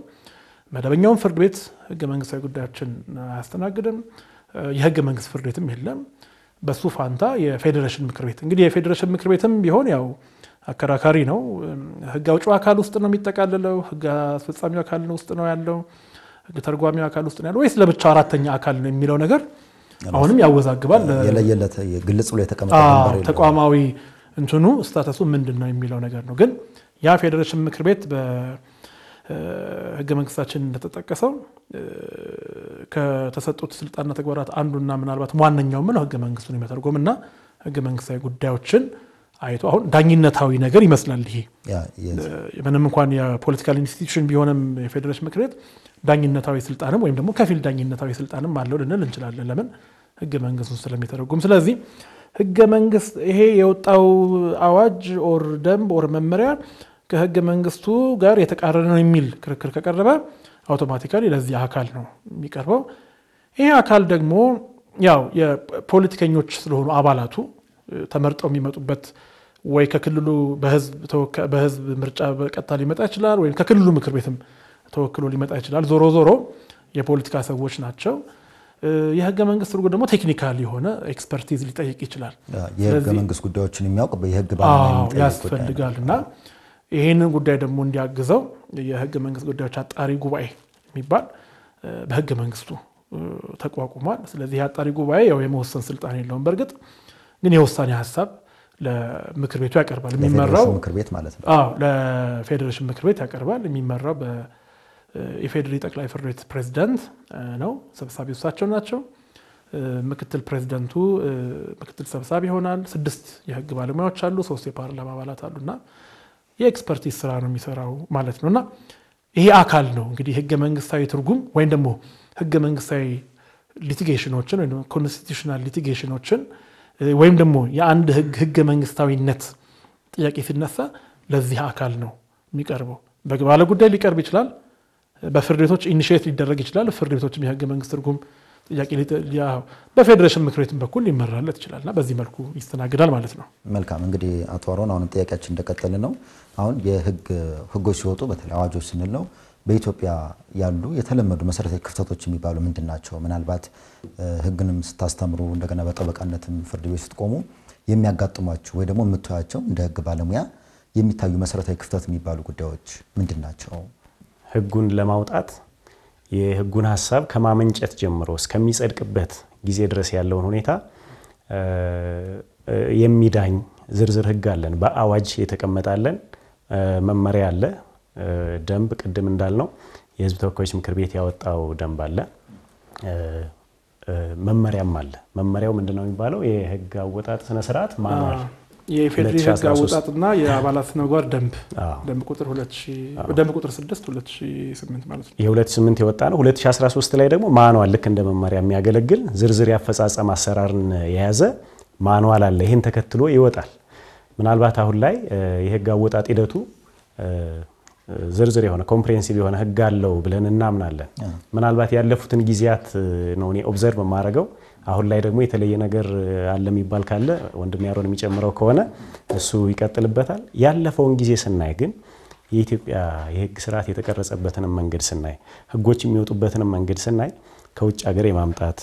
መደበኛውን ፍርድ ቤት ህገ መንግስታዊ ጉዳዮችን አያስተናግድም። የህገ መንግስት ፍርድ ቤትም የለም። በሱ ፋንታ የፌዴሬሽን ምክር ቤት እንግዲህ የፌዴሬሽን ምክር ቤትም ቢሆን ያው አከራካሪ ነው። ህግ አውጪው አካል ውስጥ ነው የሚጠቃልለው? ህግ አስፈጻሚው አካል ውስጥ ነው ያለው? ህግ ተርጓሚው አካል ውስጥ ነው ያለው ወይስ ለብቻ አራተኛ አካል ነው የሚለው ነገር አሁንም ያወዛግባል። የለየለት ግልጽ ብሎ የተቀመጠ ተቋማዊ እንትኑ ስታተሱ ምንድን ነው የሚለው ነገር ነው ግን ያ ፌዴሬሽን ምክር ቤት በህገ መንግስታችን እንደተጠቀሰው ከተሰጡት ስልጣንና ተግባራት አንዱና ምናልባት ዋነኛው ምለው ህገ መንግስቱን የመተርጎም እና ህገ መንግስታዊ ጉዳዮችን አይቶ አሁን ዳኝነታዊ ነገር ይመስላል። ይሄ ምንም እንኳን የፖለቲካል ኢንስቲትዩሽን ቢሆንም የፌዴሬሽን ምክር ቤት ዳኝነታዊ ስልጣንም ወይም ደግሞ ከፊል ዳኝነታዊ ስልጣንም አለው ልንል እንችላለን። ለምን ህገ መንግስቱን ስለሚተረጉም። ስለዚህ ህገ መንግስት ይሄ የወጣው አዋጅ ኦር ደንብ ኦር መመሪያ ከህገ መንግስቱ ጋር የተቃረነ ነው የሚል ክርክር ከቀረበ አውቶማቲካሊ ለዚህ አካል ነው የሚቀርበው። ይህ አካል ደግሞ ያው የፖለቲከኞች ስለሆኑ አባላቱ ተመርጠው የሚመጡበት ወይ ከክልሉ በህዝብ ምርጫ በቀጥታ ሊመጣ ይችላል፣ ወይም ከክልሉ ምክር ቤትም ተወክሎ ሊመጣ ይችላል። ዞሮ ዞሮ የፖለቲካ ሰዎች ናቸው። የህገ መንግስት ትርጉም ደግሞ ቴክኒካል የሆነ ኤክስፐርቲዝ ሊጠይቅ ይችላል። የህገ መንግስት ጉዳዮችን የሚያውቅ የህግ ያስፈልጋል እና ይህንን ጉዳይ ደግሞ እንዲያግዘው የህገ መንግስት ጉዳዮች አጣሪ ጉባኤ የሚባል በህገ መንግስቱ ተቋቁሟል። ስለዚህ አጣሪ ጉባኤ ያው የመወሰን ስልጣን የለውም። በእርግጥ ግን የውሳኔ ሀሳብ ለምክር ቤቱ ያቀርባል። የሚመራው ምክር ቤት ማለት ነው። ለፌዴሬሽን ምክር ቤት ያቀርባል። የሚመራው የፌዴሪ ጠቅላይ ፍርድ ቤት ነው። ሰብሳቢ እሳቸው ናቸው። ምክትል ፕሬዚደንቱ ምክትል ሰብሳቢ ይሆናል። ስድስት የህግ ባለሙያዎች አሉ። ሶስት የፓርላማ አባላት አሉና የኤክስፐርቲዝ ስራ ነው የሚሰራው ማለት ነው እና ይሄ አካል ነው እንግዲህ ህገ መንግስታዊ ትርጉም ወይም ደግሞ ህገ መንግስታዊ ሊቲጌሽኖችን ወይም ኮንስቲቱሽናል ሊቲጌሽኖችን ወይም ደግሞ የአንድ ህገ መንግስታዊነት ጥያቄ ሲነሳ ለዚህ አካል ነው የሚቀርበው። በባለ ጉዳይ ሊቀርብ ይችላል። በፍርድ ቤቶች ኢኒሽት ሊደረግ ይችላል። ፍርድ ቤቶችም የህገ መንግስት ትርጉም ጥያቄ በፌዴሬሽን ምክር ቤትም በኩል ሊመራለት ይችላልና በዚህ መልኩ ይስተናግዳል ማለት ነው። መልካም እንግዲህ አቶ አሮን አሁንም ጥያቄያችን እንደቀጠለ ነው። አሁን የህግ ህጎች ሲወጡ በተለይ አዋጆች ስንል ነው በኢትዮጵያ ያሉ የተለመዱ መሰረታዊ ክፍተቶች የሚባሉ ምንድን ናቸው? ምናልባት ህግንም ስታስተምሩ እንደገና በጠበቃነትም ፍርድ ቤት ስትቆሙ የሚያጋጥሟቸው ወይ ደግሞ የምታያቸው እንደ ህግ ባለሙያ የሚታዩ መሰረታዊ ክፍተት የሚባሉ ጉዳዮች ምንድን ናቸው? ህጉን ለማውጣት የህጉን ሀሳብ ከማመንጨት ጀምሮ እስከሚጸድቅበት ጊዜ ድረስ ያለውን ሁኔታ የሚዳኝ ዝርዝር ህግ አለን፣ በአዋጅ የተቀመጣለን መመሪያ አለ፣ ደንብ። ቅድም እንዳልነው የህዝብ ተወካዮች ምክር ቤት ያወጣው ደንብ አለ፣ መመሪያም አለ። መመሪያው ምንድነው የሚባለው? የህግ አወጣጥ ስነስርዓት ማኑዋል የኢፌዴሪ ህግ አወጣጥና የአባላት ነጓር ደንብ ደንብ ቁጥር 6 2008 ማለት ነው። የ2008 የወጣ ነው። 2013 ላይ ደግሞ ማኗል ልክ እንደ መመሪያ የሚያገለግል ዝርዝር ያፈጻጸም አሰራርን የያዘ ማኗዋል አለ። ይህን ተከትሎ ይወጣል። ምናልባት አሁን ላይ የህግ አወጣጥ ሂደቱ ዝርዝር የሆነ ኮምፕሬንሲቭ የሆነ ህግ አለው ብለን እናምናለን። ምናልባት ያለፉትን ጊዜያት ነው እኔ ኦብዘርቭ የማደርገው። አሁን ላይ ደግሞ የተለየ ነገር አለ የሚባል ካለ ወንድም ያሮን የሚጨምረው ከሆነ እሱ ይቀጥልበታል። ያለፈውን ጊዜ ስናይ ግን የኢትዮጵያ የህግ ስርዓት የተቀረጸበትንም መንገድ ስናይ፣ ህጎች የሚወጡበትንም መንገድ ስናይ ከውጭ ሀገር የማምጣት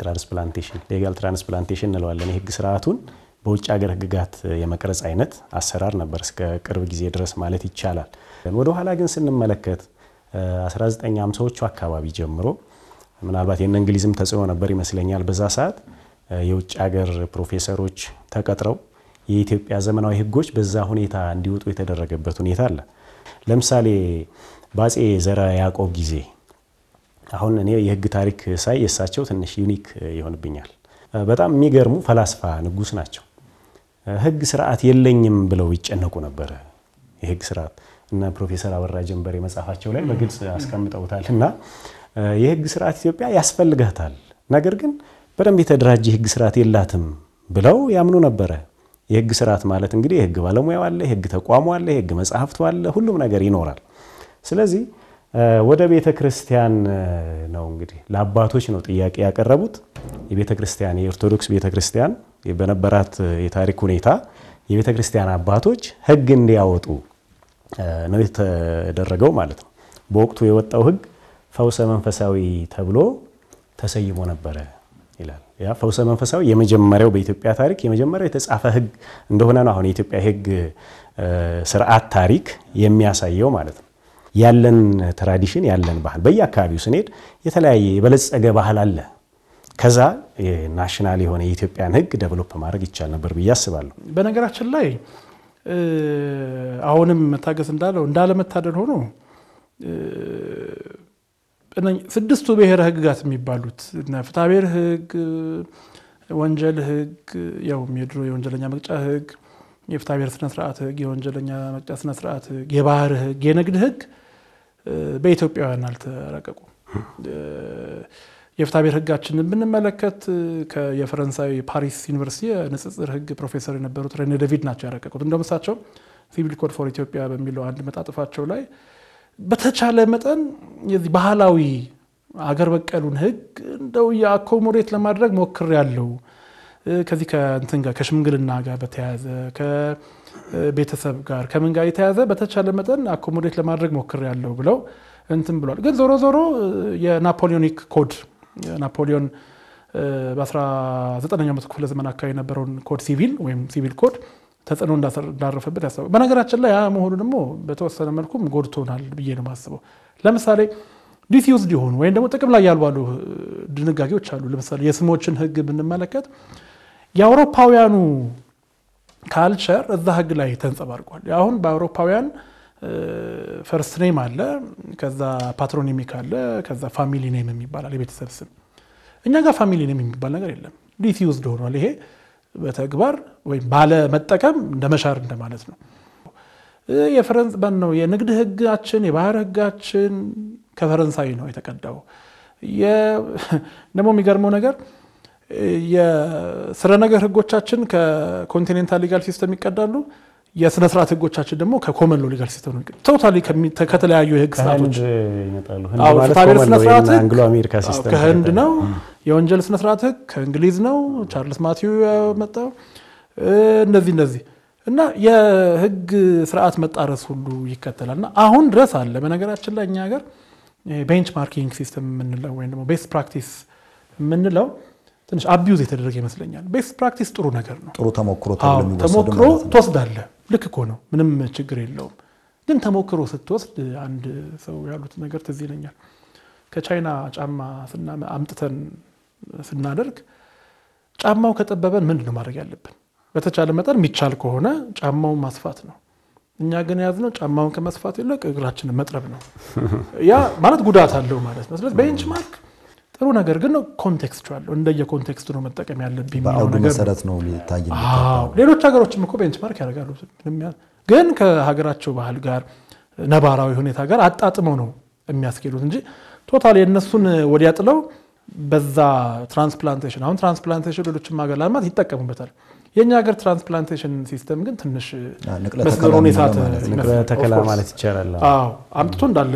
ትራንስፕላንቴሽን ሌጋል ትራንስፕላንቴሽን እንለዋለን የህግ ስርዓቱን በውጭ ሀገር ህግጋት የመቅረጽ አይነት አሰራር ነበር እስከ ቅርብ ጊዜ ድረስ ማለት ይቻላል። ወደ ኋላ ግን ስንመለከት 1950ዎቹ አካባቢ ጀምሮ ምናልባት የነ እንግሊዝም ተጽዕኖ ነበር ይመስለኛል። በዛ ሰዓት የውጭ ሀገር ፕሮፌሰሮች ተቀጥረው የኢትዮጵያ ዘመናዊ ህጎች በዛ ሁኔታ እንዲወጡ የተደረገበት ሁኔታ አለ። ለምሳሌ በአጼ ዘረ ያዕቆብ ጊዜ አሁን እኔ የህግ ታሪክ ሳይ የእሳቸው ትንሽ ዩኒክ ይሆንብኛል። በጣም የሚገርሙ ፈላስፋ ንጉስ ናቸው። ህግ ስርዓት የለኝም ብለው ይጨነቁ ነበረ። የህግ ስርዓት እና ፕሮፌሰር አበራ ጀንበሬ መጽሐፋቸው ላይ በግልጽ አስቀምጠውታል። እና የህግ ስርዓት ኢትዮጵያ ያስፈልጋታል፣ ነገር ግን በደንብ የተደራጀ የህግ ስርዓት የላትም ብለው ያምኑ ነበረ። የህግ ስርዓት ማለት እንግዲህ የህግ ባለሙያው አለ፣ የህግ ተቋሙ አለ፣ የህግ መጽሐፍቱ አለ፣ ሁሉም ነገር ይኖራል። ስለዚህ ወደ ቤተ ክርስቲያን ነው እንግዲህ ለአባቶች ነው ጥያቄ ያቀረቡት። የቤተ ክርስቲያን የኦርቶዶክስ ቤተ ክርስቲያን በነበራት የታሪክ ሁኔታ የቤተ ክርስቲያን አባቶች ሕግ እንዲያወጡ ነው የተደረገው ማለት ነው። በወቅቱ የወጣው ሕግ ፈውሰ መንፈሳዊ ተብሎ ተሰይሞ ነበረ ይላል። ያ ፈውሰ መንፈሳዊ የመጀመሪያው በኢትዮጵያ ታሪክ የመጀመሪያው የተጻፈ ሕግ እንደሆነ ነው አሁን የኢትዮጵያ ሕግ ስርዓት ታሪክ የሚያሳየው ማለት ነው። ያለን ትራዲሽን ያለን ባህል በየአካባቢው ስንሄድ የተለያየ የበለጸገ ባህል አለ። ከዛ ናሽናል የሆነ የኢትዮጵያን ህግ ደቨሎፕ ማድረግ ይቻል ነበር ብዬ አስባለሁ። በነገራችን ላይ አሁንም መታገስ እንዳለው እንዳለመታደል ሆኖ ስድስቱ ብሔረ ህግጋት የሚባሉት ፍትሐብሔር ህግ ወንጀል ህግ የድሮ የወንጀለኛ መቅጫ ህግ፣ የፍትሐ ብሔር ስነስርዓት ህግ፣ የወንጀለኛ መቅጫ ስነስርዓት ህግ፣ የባህር ህግ፣ የንግድ ህግ በኢትዮጵያውያን አልተረቀቁ የፍታ ብሔር ህጋችን ብንመለከት የፈረንሳዊ ፓሪስ ዩኒቨርሲቲ የንጽጽር ህግ ፕሮፌሰር የነበሩት ሬኔ ደቪድ ናቸው ያረቀቁት። እንደውም እሳቸው ሲቪል ኮድ ፎር ኢትዮጵያ በሚለው አንድ መጣጥፋቸው ላይ በተቻለ መጠን የዚህ ባህላዊ አገር በቀሉን ህግ እንደው የአኮሞዴት ለማድረግ ሞክር ያለው ከዚህ ከእንትን ጋር ከሽምግልና ጋር በተያያዘ ቤተሰብ ጋር ከምን ጋር የተያዘ በተቻለ መጠን አኮሞዴት ለማድረግ ሞክር ያለው ብለው እንትን ብሏል። ግን ዞሮ ዞሮ የናፖሊዮኒክ ኮድ ናፖሊዮን በ19ኛው መቶ ክፍለ ዘመን አካባቢ የነበረውን ኮድ ሲቪል ወይም ሲቪል ኮድ ተጽዕኖ እንዳረፈበት ያሰ በነገራችን ላይ ያ መሆኑ ደግሞ በተወሰነ መልኩም ጎድቶናል ብዬ ነው የማስበው። ለምሳሌ ዲስዩዝ ሊሆኑ ወይም ደግሞ ጥቅም ላይ ያልዋሉ ድንጋጌዎች አሉ። ለምሳሌ የስሞችን ህግ ብንመለከት የአውሮፓውያኑ ካልቸር እዛ ህግ ላይ ተንጸባርቋል። አሁን በአውሮፓውያን ፈርስት ኔም አለ፣ ከዛ ፓትሮኒሚክ አለ፣ ከዛ ፋሚሊ ኔም የሚባላል የቤተሰብ ስም። እኛ ጋር ፋሚሊ ኔም የሚባል ነገር የለም። ዲፊውዝድ ሆኗል። ይሄ በተግባር ወይም ባለመጠቀም እንደ መሻር እንደማለት ነው። የፈረንስ ነው የንግድ ህጋችን የባህር ህጋችን ከፈረንሳይ ነው የተቀዳው። ደግሞ የሚገርመው ነገር የስረ ነገር ህጎቻችን ከኮንቲኔንታል ሊጋል ሲስተም ይቀዳሉ። የስነ ስርዓት ህጎቻችን ደግሞ ከኮመን ሎ ሊጋል ሲስተም ነው። ቶታሊ ከተለያዩ የህግ ስርዓቶች ስነ ስርዓት ከህንድ ነው። የወንጀል ስነ ስርዓት ህግ ከእንግሊዝ ነው፣ ቻርልስ ማቲው ያመጣው። እነዚህ እነዚህ እና የህግ ስርዓት መጣረስ ሁሉ ይከተላል እና አሁን ድረስ አለ። በነገራችን ላይ እኛ ሀገር ቤንች ማርኪንግ ሲስተም የምንለው ወይም ደግሞ ቤስት ፕራክቲስ የምንለው ትንሽ አቢዩዝ የተደረገ ይመስለኛል። ቤስት ፕራክቲስ ጥሩ ነገር ነው። ጥሩ ተሞክሮ ተሞክሮ ትወስዳለህ። ልክ እኮ ነው፣ ምንም ችግር የለውም። ግን ተሞክሮ ስትወስድ አንድ ሰው ያሉት ነገር ትዝ ይለኛል። ከቻይና ጫማ አምጥተን ስናደርግ ጫማው ከጠበበን ምንድን ነው ማድረግ ያለብን? በተቻለ መጠን የሚቻል ከሆነ ጫማውን ማስፋት ነው። እኛ ግን የያዝነው ጫማውን ከመስፋት ይልቅ እግራችንን መጥረብ ነው። ያ ማለት ጉዳት አለው ማለት ነው። ስለዚህ ቤንች ማርክ ጥሩ ነገር ግን ኮንቴክስቹዋል እንደየ ኮንቴክስቱ ነው መጠቀም ያለብኝ መሰረት ነው። ሌሎች ሀገሮችም እኮ ቤንችማርክ ያደርጋሉ፣ ግን ከሀገራቸው ባህል ጋር ነባራዊ ሁኔታ ጋር አጣጥመው ነው የሚያስኬዱት እንጂ ቶታል የእነሱን ወዲያ ጥለው በዛ ትራንስፕላንቴሽን አሁን ትራንስፕላንቴሽን ሌሎችም ሀገር ላለማት ይጠቀሙበታል። የእኛ ሀገር ትራንስፕላንቴሽን ሲስተም ግን ትንሽ ሁኔታ ተከላ ማለት ይቻላል አምጥቶ እንዳለ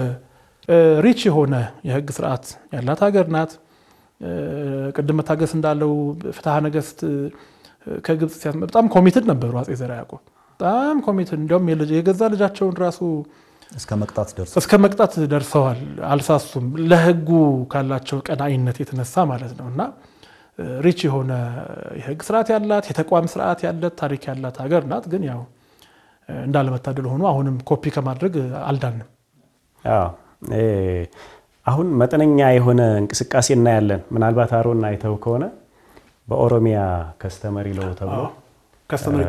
ሪች የሆነ የህግ ስርዓት ያላት ሀገር ናት። ቅድም መታገስ እንዳለው ፍትሐ ነገስት ከግብፅ ሲያስ በጣም ኮሚትድ ነበሩ። አፄ ዘርዓ ያዕቆብ በጣም ኮሚትድ እንዲያውም የገዛ ልጃቸውን ራሱ እስከ መቅጣት ደርሰዋል። አልሳሱም፣ ለህጉ ካላቸው ቀናይነት የተነሳ ማለት ነው። እና ሪች የሆነ የህግ ስርዓት ያላት የተቋም ስርዓት ያለት ታሪክ ያላት ሀገር ናት። ግን ያው እንዳለመታደል ሆኖ አሁንም ኮፒ ከማድረግ አልዳንም። አሁን መጠነኛ የሆነ እንቅስቃሴ እናያለን። ምናልባት አሮን አይተው ከሆነ በኦሮሚያ ከስተመሪ ለው ተብሎ ከስተመሪ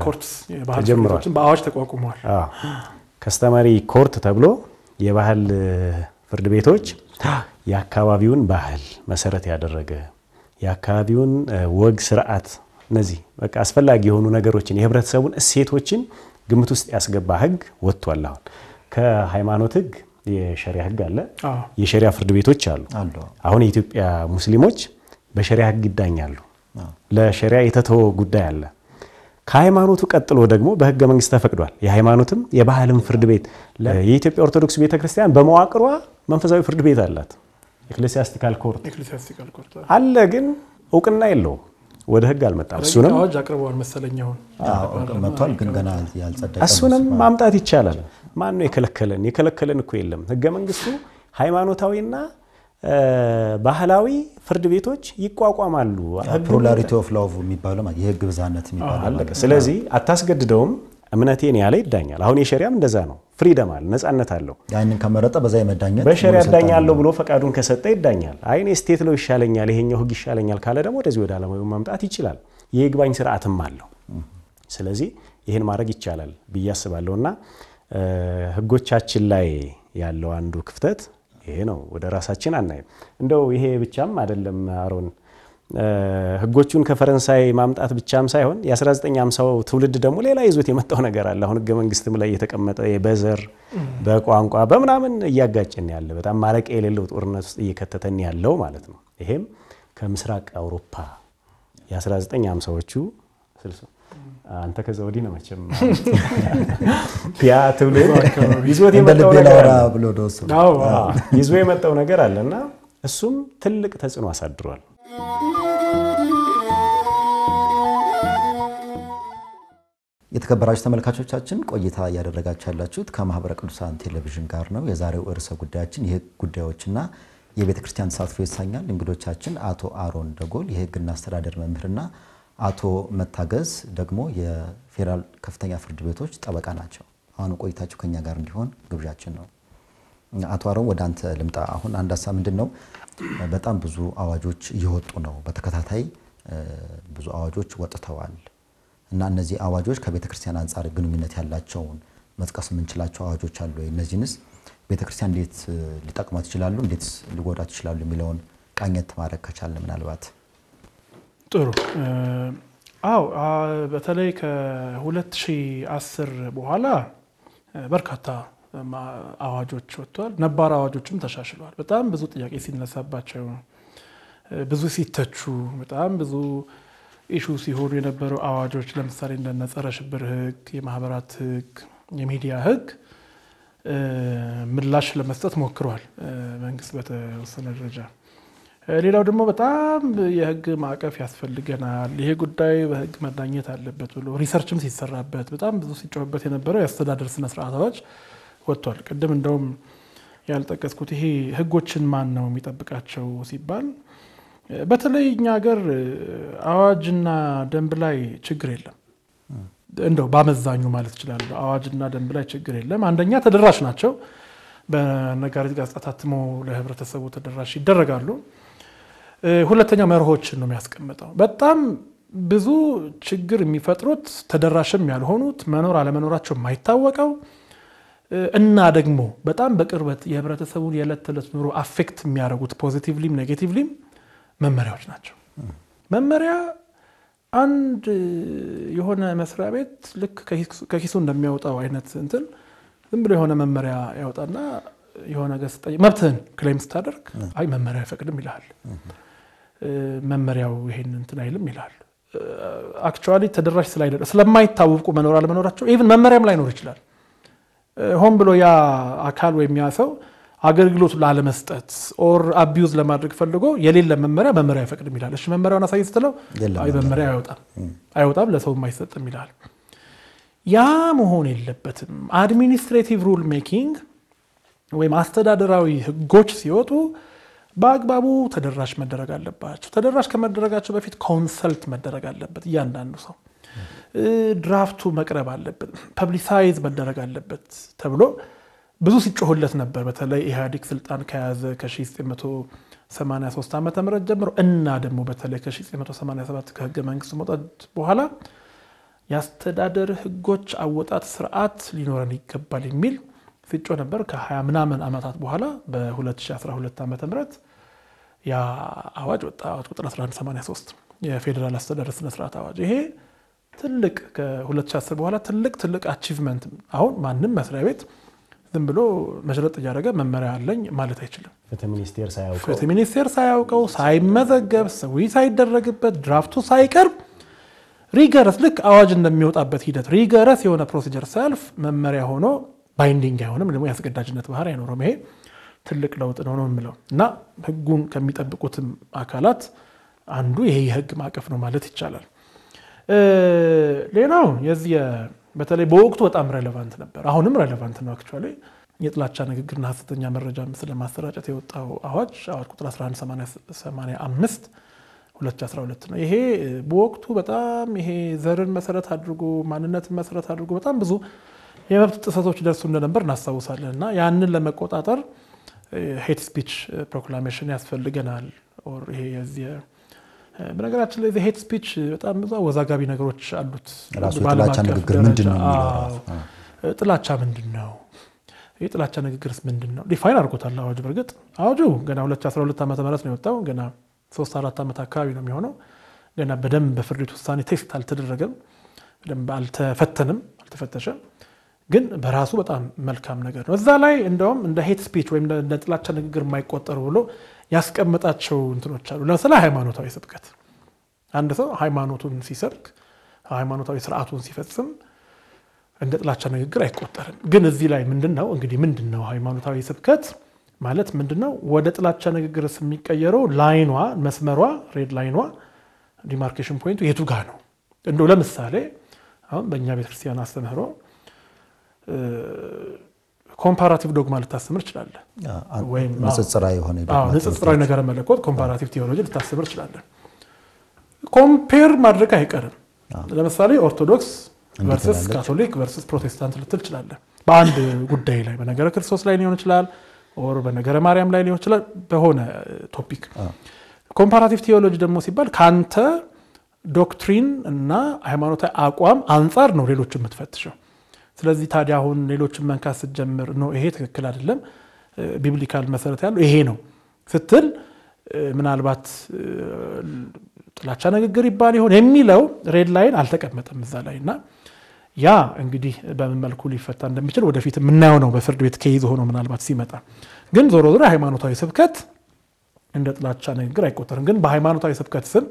ተጀምሯል። በአዋጅ ተቋቁመዋል። ከስተመሪ ኮርት ተብሎ የባህል ፍርድ ቤቶች የአካባቢውን ባህል መሰረት ያደረገ የአካባቢውን ወግ፣ ስርዓት እነዚህ በቃ አስፈላጊ የሆኑ ነገሮችን የህብረተሰቡን እሴቶችን ግምት ውስጥ ያስገባ ህግ ወጥቷል። አሁን ከሃይማኖት ህግ የሸሪያ ህግ አለ፣ የሸሪያ ፍርድ ቤቶች አሉ። አሁን የኢትዮጵያ ሙስሊሞች በሸሪያ ህግ ይዳኛሉ። ለሸሪያ የተተወ ጉዳይ አለ። ከሃይማኖቱ ቀጥሎ ደግሞ በህገ መንግስት ተፈቅዷል። የሃይማኖትም የባህልም ፍርድ ቤት የኢትዮጵያ ኦርቶዶክስ ቤተክርስቲያን በመዋቅሯ መንፈሳዊ ፍርድ ቤት አላት። ኤክሌሲያስቲካል ኮርት አለ፣ ግን እውቅና የለውም። ወደ ህግ አልመጣም። እሱንም አቅርበዋል መሰለኝ አሁን መጥቷል፣ ግን ገና ያልጸደቀ። እሱንም ማምጣት ይቻላል። ማን ነው የከለከለን? የከለከለን እኮ የለም። ህገ መንግስቱ ሃይማኖታዊና ባህላዊ ፍርድ ቤቶች ይቋቋማሉ። ፕሉራሊቲ ኦፍ ላው የሚባለው የህግ ብዛነት የሚባለው። ስለዚህ አታስገድደውም እምነቴን ያለ ይዳኛል። አሁን የሸሪያም እንደዛ ነው። ፍሪደም አለ፣ ነጻነት አለው። ያንን ከመረጠ በዛ የመዳኘት በሸሪያ እዳኛለሁ ብሎ ፈቃዱን ከሰጠ ይዳኛል። አይን ስቴት ነው ይሻለኛል፣ ይሄኛው ህግ ይሻለኛል ካለ ደግሞ ወደዚህ ወደ ዓለማዊ መምጣት ይችላል። የይግባኝ ስርዓትም አለው። ስለዚህ ይህን ማድረግ ይቻላል ብዬ አስባለሁ። እና ህጎቻችን ላይ ያለው አንዱ ክፍተት ይሄ ነው። ወደ ራሳችን አናይም። እንደው ይሄ ብቻም አይደለም አሮን ህጎቹን ከፈረንሳይ ማምጣት ብቻም ሳይሆን የ1950 ትውልድ ደግሞ ሌላ ይዞት የመጣው ነገር አለ። አሁን ህገ መንግስትም ላይ የተቀመጠ በዘር በቋንቋ በምናምን እያጋጭን ያለ በጣም ማለቅ የሌለው ጦርነት ውስጥ እየከተተን ያለው ማለት ነው። ይሄም ከምስራቅ አውሮፓ የ1950ዎቹ አንተ ከዛ ወዲህ ነው መቼም ያ ትውልድ የመጣው ነገር አለ ይዞ የመጣው ነገር አለ እና እሱም ትልቅ ተጽዕኖ አሳድሯል። የተከበራችሁ ተመልካቾቻችን ቆይታ እያደረጋችሁ ያላችሁት ከማህበረ ቅዱሳን ቴሌቪዥን ጋር ነው። የዛሬው ርዕሰ ጉዳያችን የህግ ጉዳዮችና የቤተ ክርስቲያን ተሳትፎ ይሰኛል። እንግዶቻችን አቶ አሮን ደጎል የህግና አስተዳደር መምህርና አቶ መታገዝ ደግሞ የፌዴራል ከፍተኛ ፍርድ ቤቶች ጠበቃ ናቸው። አሁን ቆይታችሁ ከኛ ጋር እንዲሆን ግብዣችን ነው። አቶ አሮን ወደ አንተ ልምጣ። አሁን አንድ ሀሳብ ምንድን ነው? በጣም ብዙ አዋጆች እየወጡ ነው። በተከታታይ ብዙ አዋጆች ወጥተዋል። እና እነዚህ አዋጆች ከቤተ ክርስቲያን አንጻር ግንኙነት ያላቸውን መጥቀስ የምንችላቸው አዋጆች አሉ። እነዚህንስ ቤተ ክርስቲያን እንዴት ሊጠቅሟት ይችላሉ፣ እንዴት ሊጎዳት ይችላሉ የሚለውን ቃኘት ማድረግ ከቻልን ምናልባት ጥሩ። አዎ በተለይ ከ2010 በኋላ በርካታ አዋጆች ወጥተዋል። ነባር አዋጆችም ተሻሽለዋል። በጣም ብዙ ጥያቄ ሲነሳባቸው ብዙ ሲተቹ በጣም ብዙ ኢሹ ሲሆኑ የነበረው አዋጆች ለምሳሌ እንደነ ጸረ ሽብር ህግ፣ የማህበራት ህግ፣ የሚዲያ ህግ ምላሽ ለመስጠት ሞክሯል መንግስት በተወሰነ ደረጃ። ሌላው ደግሞ በጣም የህግ ማዕቀፍ ያስፈልገናል፣ ይሄ ጉዳይ በህግ መዳኘት አለበት ብሎ ሪሰርችም ሲሰራበት በጣም ብዙ ሲጮህበት የነበረው የአስተዳደር ስነ ስርዓት አዋጅ ወጥቷል። ቅድም እንደውም ያልጠቀስኩት ይሄ ህጎችን ማን ነው የሚጠብቃቸው ሲባል በተለይ እኛ ሀገር አዋጅና ደንብ ላይ ችግር የለም። እንደው በአመዛኙ ማለት ይችላሉ። አዋጅና ደንብ ላይ ችግር የለም። አንደኛ ተደራሽ ናቸው። በነጋሪት ጋዜጣ ታትሞ ለህብረተሰቡ ተደራሽ ይደረጋሉ። ሁለተኛው መርሆችን ነው የሚያስቀምጠው። በጣም ብዙ ችግር የሚፈጥሩት ተደራሽም ያልሆኑት መኖር አለመኖራቸው የማይታወቀው እና ደግሞ በጣም በቅርበት የህብረተሰቡን የዕለት ተዕለት ኑሮ አፌክት የሚያደርጉት ፖዚቲቭሊም ኔጌቲቭሊም መመሪያዎች ናቸው። መመሪያ አንድ የሆነ መስሪያ ቤት ልክ ከኪሱ እንደሚያወጣው አይነት እንትን ዝም ብሎ የሆነ መመሪያ ያወጣና የሆነ ገ ስጠይቅ መብትህን ክሌም ስታደርግ አይ መመሪያ አይፈቅድም ይልሃል። መመሪያው ይሄን እንትን አይልም ይልሃል። አክቹዋሊ ተደራሽ ስላይደለ ስለማይታወቁ መኖር አለመኖራቸው ኢቭን መመሪያም ላይኖር ይችላል። ሆን ብሎ ያ አካል ወይም ያ ሰው አገልግሎት ላለመስጠት ኦር አቢዩዝ ለማድረግ ፈልጎ የሌለ መመሪያ መመሪያ አይፈቅድም ይላል። እሺ መመሪያውን አሳይ ስትለው አይ መመሪያ አይወጣም አይወጣም ለሰውም አይሰጥም ይላል። ያ መሆን የለበትም። አድሚኒስትሬቲቭ ሩል ሜኪንግ ወይም አስተዳደራዊ ህጎች ሲወጡ በአግባቡ ተደራሽ መደረግ አለባቸው። ተደራሽ ከመደረጋቸው በፊት ኮንሰልት መደረግ አለበት እያንዳንዱ ሰው። ድራፍቱ መቅረብ አለበት፣ ፐብሊሳይዝ መደረግ አለበት ተብሎ ብዙ ሲጮሁለት ነበር። በተለይ ኢህአዴግ ስልጣን ከያዘ ከ1983 ዓ ም ጀምሮ እና ደግሞ በተለይ ከ1987 ከህገ መንግስት መውጣት በኋላ የአስተዳደር ህጎች አወጣት ስርዓት ሊኖረን ይገባል የሚል ሲጮ ነበር። ከ20 ምናምን ዓመታት በኋላ በ2012 ዓ ም ያ አዋጅ ወጣ። አዋጅ ቁጥር 1183 የፌዴራል አስተዳደር ስነስርዓት አዋጅ ይሄ ትልቅ ከ2010 በኋላ ትልቅ ትልቅ አቺቭመንት አሁን ማንም መስሪያ ቤት ዝም ብሎ መሽለጥ እያደረገ መመሪያ አለኝ ማለት አይችልም። ፍትህ ሚኒስቴር ሳያውቀው ፍትህ ሚኒስቴር ሳያውቀው ሳይመዘገብ ሰዊ ሳይደረግበት ድራፍቱ ሳይቀርብ ሪገረስ ልክ አዋጅ እንደሚወጣበት ሂደት ሪገረስ የሆነ ፕሮሲጀር ሳያልፍ መመሪያ ሆኖ ባይንዲንግ አይሆንም፣ ደግሞ የአስገዳጅነት ባህሪ አይኖረም። ይሄ ትልቅ ለውጥ ነው ነው የምለው እና ህጉን ከሚጠብቁትም አካላት አንዱ ይሄ የህግ ማዕቀፍ ነው ማለት ይቻላል። ሌላው የዚህ በተለይ በወቅቱ በጣም ሬለቫንት ነበር፣ አሁንም ሬሌቫንት ነው አክቹዋሊ የጥላቻ ንግግርና ሀሰተኛ መረጃ ለማሰራጨት የወጣው አዋጅ አዋጅ ቁጥር 1185 2012 ነው። ይሄ በወቅቱ በጣም ይሄ ዘርን መሰረት አድርጎ ማንነትን መሰረት አድርጎ በጣም ብዙ የመብት ጥሰቶች ደርሱ እንደነበር እናስታውሳለን እና ያንን ለመቆጣጠር ሄት ስፒች ፕሮክላሜሽን ያስፈልገናል። በነገራችን ላይ ሄት ስፒች በጣም ብዙ አወዛጋቢ ነገሮች አሉት። ጥላቻ ምንድን ነው? የጥላቻ ንግግርስ ምንድን ነው? ዲፋይን አድርጎታል አዋጁ። በእርግጥ አዋጁ ገና 2012 ዓ ም ነው የወጣው። ገና ሶስት አራት ዓመት አካባቢ ነው የሚሆነው። ገና በደንብ በፍርድ ቤት ውሳኔ ቴስት አልተደረገም፣ በደንብ አልተፈተንም፣ አልተፈተሸም። ግን በራሱ በጣም መልካም ነገር ነው። እዛ ላይ እንደውም እንደ ሄት ስፒች ወይም እንደ ጥላቻ ንግግር የማይቆጠሩ ብሎ ያስቀመጣቸው እንትኖች አሉ። ለምሳሌ ሃይማኖታዊ ስብከት፣ አንድ ሰው ሃይማኖቱን ሲሰብክ ሃይማኖታዊ ስርዓቱን ሲፈጽም እንደ ጥላቻ ንግግር አይቆጠርም። ግን እዚህ ላይ ምንድን ነው እንግዲህ ምንድን ነው ሃይማኖታዊ ስብከት ማለት ምንድን ነው? ወደ ጥላቻ ንግግርስ የሚቀየረው ላይኗ፣ መስመሯ፣ ሬድ ላይኗ ዲማርኬሽን ፖይንቱ የቱ ጋ ነው? እንደው ለምሳሌ አሁን በእኛ ቤተክርስቲያን አስተምህሮ ኮምፓራቲቭ ዶግማ ልታስተምር ይችላለን፣ ወይም ንጽጽራዊ ነገረ መለኮት ኮምፓራቲቭ ቴዎሎጂ ልታስተምር ይችላለን። ኮምፔር ማድረግ አይቀርም። ለምሳሌ ኦርቶዶክስ ቨርስስ ካቶሊክ ቨርስስ ፕሮቴስታንት ልትል ትችላለህ። በአንድ ጉዳይ ላይ በነገረ ክርስቶስ ላይ ሊሆን ይችላል፣ ኦር በነገረ ማርያም ላይ ሊሆን ይችላል። በሆነ ቶፒክ ኮምፓራቲቭ ቴዎሎጂ ደግሞ ሲባል ከአንተ ዶክትሪን እና ሃይማኖታዊ አቋም አንጻር ነው ሌሎች የምትፈትሸው። ስለዚህ ታዲያ አሁን ሌሎችን መንካት ስትጀምር ነው ይሄ ትክክል አይደለም፣ ቢብሊካል መሰረት ያለው ይሄ ነው ስትል ምናልባት ጥላቻ ንግግር ይባል ይሆን የሚለው ሬድ ላይን አልተቀመጠም እዛ ላይ እና ያ እንግዲህ በምን መልኩ ሊፈታ እንደሚችል ወደፊት የምናየው ነው። በፍርድ ቤት ከይዞ ሆኖ ምናልባት ሲመጣ ግን ዞሮ ዞሮ ሃይማኖታዊ ስብከት እንደ ጥላቻ ንግግር አይቆጠርም። ግን በሃይማኖታዊ ስብከት ስም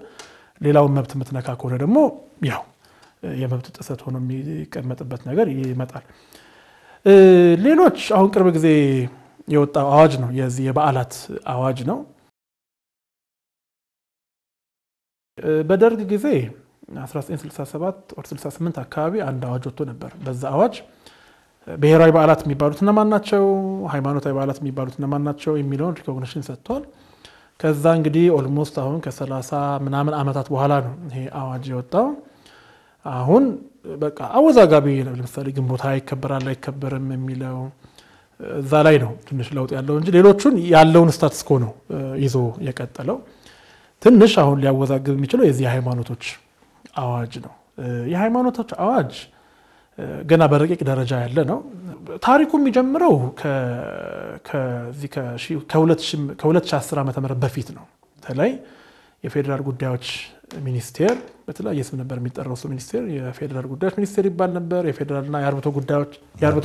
ሌላውን መብት የምትነካ ከሆነ ደግሞ ያው የመብት ጥሰት ሆኖ የሚቀመጥበት ነገር ይመጣል። ሌሎች አሁን ቅርብ ጊዜ የወጣው አዋጅ ነው። የዚህ የበዓላት አዋጅ ነው። በደርግ ጊዜ 1967 ወር 68 አካባቢ አንድ አዋጅ ወጥቶ ነበር። በዛ አዋጅ ብሔራዊ በዓላት የሚባሉት እነማን ናቸው፣ ሃይማኖታዊ በዓላት የሚባሉት እነማን ናቸው የሚለውን ሪኮግኒሽን ሰጥቷል። ከዛ እንግዲህ ኦልሞስት አሁን ከሰላሳ ምናምን ዓመታት በኋላ ነው ይሄ አዋጅ የወጣው። አሁን በቃ አወዛጋቢ ለምሳሌ ግንቦታ ይከበራል አይከበርም የሚለው እዛ ላይ ነው ትንሽ ለውጥ ያለው እንጂ ሌሎቹን ያለውን ስታትስኮ ነው ይዞ የቀጠለው። ትንሽ አሁን ሊያወዛግብ የሚችለው የዚህ ሃይማኖቶች አዋጅ ነው። የሃይማኖቶች አዋጅ ገና በረቂቅ ደረጃ ያለ ነው። ታሪኩ የሚጀምረው ከ2010 ዓ ም በፊት ነው። በተለይ የፌዴራል ጉዳዮች ሚኒስቴር በተለያየ ስም ነበር የሚጠራው እሱ ሚኒስቴር። የፌዴራል ጉዳዮች ሚኒስቴር ይባል ነበር። የፌዴራልና የአርብቶ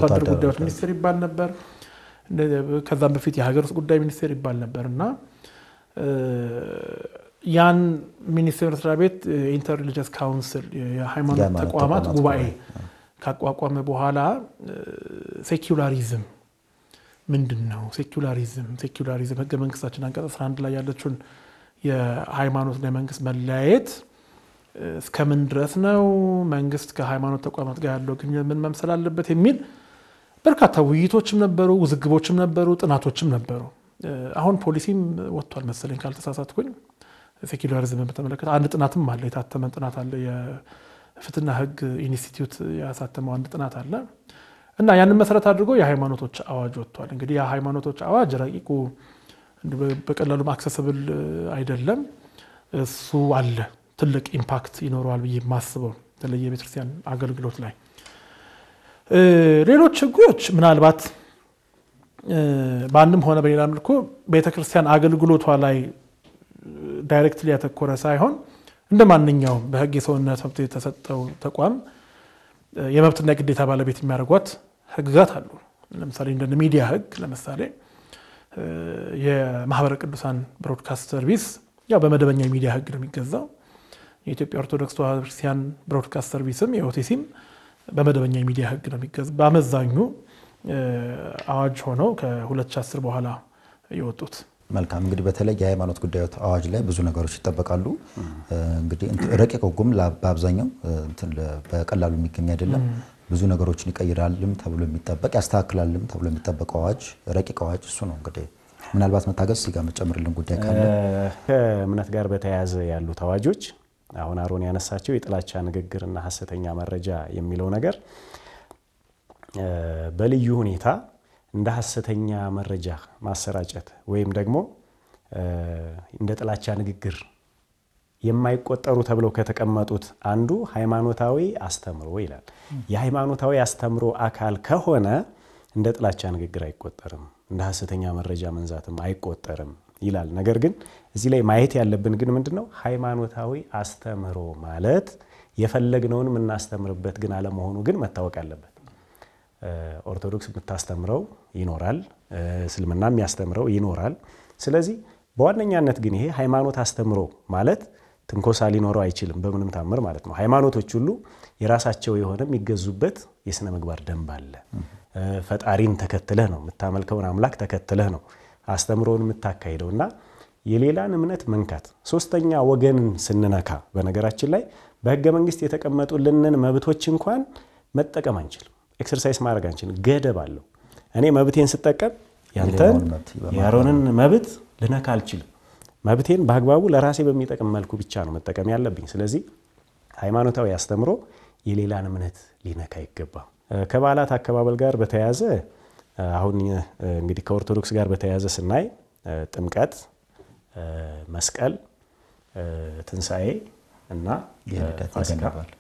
አደር ጉዳዮች ሚኒስቴር ይባል ነበር። ከዛም በፊት የሀገር ውስጥ ጉዳይ ሚኒስቴር ይባል ነበር እና ያን ሚኒስቴር መስሪያ ቤት ኢንተርሪሊጀስ ካውንስል የሃይማኖት ተቋማት ጉባኤ ካቋቋመ በኋላ ሴኪላሪዝም ምንድን ነው? ሴኪላሪዝም ሴኪላሪዝም ህገ መንግስታችን አንቀጽ 11 ላይ ያለችውን የሃይማኖትና የመንግስት መለያየት እስከምን ድረስ ነው? መንግስት ከሃይማኖት ተቋማት ጋር ያለው ግንኙነት ምን መምሰል አለበት? የሚል በርካታ ውይይቶችም ነበሩ፣ ውዝግቦችም ነበሩ፣ ጥናቶችም ነበሩ። አሁን ፖሊሲም ወጥቷል መሰለኝ ካልተሳሳትኩኝ። ሴኩላሪዝምን በተመለከተ አንድ ጥናትም አለ፣ የታተመን ጥናት አለ። የፍትህና ህግ ኢንስቲትዩት ያሳተመው አንድ ጥናት አለ እና ያንን መሰረት አድርጎ የሃይማኖቶች አዋጅ ወጥቷል። እንግዲህ የሃይማኖቶች አዋጅ ረቂቁ በቀላሉ አክሰስብል አይደለም። እሱ አለ ትልቅ ኢምፓክት ይኖረዋል ብዬ የማስበው በተለይ የቤተክርስቲያን አገልግሎት ላይ። ሌሎች ህጎች ምናልባት በአንድም ሆነ በሌላ መልኩ ቤተክርስቲያን አገልግሎቷ ላይ ዳይሬክት ያተኮረ ሳይሆን እንደ ማንኛውም በህግ የሰውነት መብት የተሰጠው ተቋም የመብትና የግዴታ ባለቤት የሚያደርጓት ህግጋት አሉ። ለምሳሌ እንደ ሚዲያ ህግ ለምሳሌ የማህበረ ቅዱሳን ብሮድካስት ሰርቪስ ያው በመደበኛ የሚዲያ ህግ ነው የሚገዛው። የኢትዮጵያ ኦርቶዶክስ ተዋህዶ ክርስቲያን ብሮድካስት ሰርቪስም የኦቴሲም በመደበኛ የሚዲያ ህግ ነው የሚገዛው። በአመዛኙ አዋጅ ሆነው ከ2010 በኋላ የወጡት መልካም እንግዲህ በተለይ የሃይማኖት ጉዳዮች አዋጅ ላይ ብዙ ነገሮች ይጠበቃሉ። እንግዲህ ረቂቅ ሕጉም በአብዛኛው በቀላሉ የሚገኝ አይደለም። ብዙ ነገሮችን ይቀይራልም ተብሎ የሚጠበቅ ያስተካክላልም ተብሎ የሚጠበቅ አዋጅ ረቂቅ አዋጅ እሱ ነው። እንግዲህ ምናልባት መታገስ ሲጋ መጨምርልን ጉዳይ ካለ ከእምነት ጋር በተያያዘ ያሉት አዋጆች አሁን አሮን ያነሳቸው የጥላቻ ንግግርና ሀሰተኛ መረጃ የሚለው ነገር በልዩ ሁኔታ እንደ ሀሰተኛ መረጃ ማሰራጨት ወይም ደግሞ እንደ ጥላቻ ንግግር የማይቆጠሩ ተብለው ከተቀመጡት አንዱ ሃይማኖታዊ አስተምሮ ይላል። የሃይማኖታዊ አስተምሮ አካል ከሆነ እንደ ጥላቻ ንግግር አይቆጠርም፣ እንደ ሀሰተኛ መረጃ መንዛትም አይቆጠርም ይላል። ነገር ግን እዚህ ላይ ማየት ያለብን ግን ምንድን ነው? ሃይማኖታዊ አስተምሮ ማለት የፈለግነውን የምናስተምርበት ግን አለመሆኑ ግን መታወቅ አለበት። ኦርቶዶክስ የምታስተምረው ይኖራል፣ እስልምና የሚያስተምረው ይኖራል። ስለዚህ በዋነኛነት ግን ይሄ ሃይማኖት አስተምሮ ማለት ትንኮሳ ሊኖረው አይችልም፣ በምንም ታምር ማለት ነው። ሃይማኖቶች ሁሉ የራሳቸው የሆነ የሚገዙበት የሥነ ምግባር ደንብ አለ። ፈጣሪን ተከትለህ ነው የምታመልከውን አምላክ ተከትለህ ነው አስተምሮውን የምታካሂደው እና የሌላን እምነት መንካት ሶስተኛ ወገንን ስንነካ፣ በነገራችን ላይ በሕገ መንግሥት የተቀመጡልንን መብቶች እንኳን መጠቀም አንችልም፣ ኤክሰርሳይስ ማድረግ አንችልም። ገደብ አለው። እኔ መብቴን ስጠቀም ያንተን የአሮንን መብት ልነካ አልችልም። መብቴን በአግባቡ ለራሴ በሚጠቅም መልኩ ብቻ ነው መጠቀም ያለብኝ። ስለዚህ ሃይማኖታዊ አስተምሮ የሌላን እምነት ሊነካ አይገባም። ከበዓላት አከባበል ጋር በተያያዘ አሁን እንግዲህ ከኦርቶዶክስ ጋር በተያያዘ ስናይ ጥምቀት፣ መስቀል፣ ትንሣኤ እና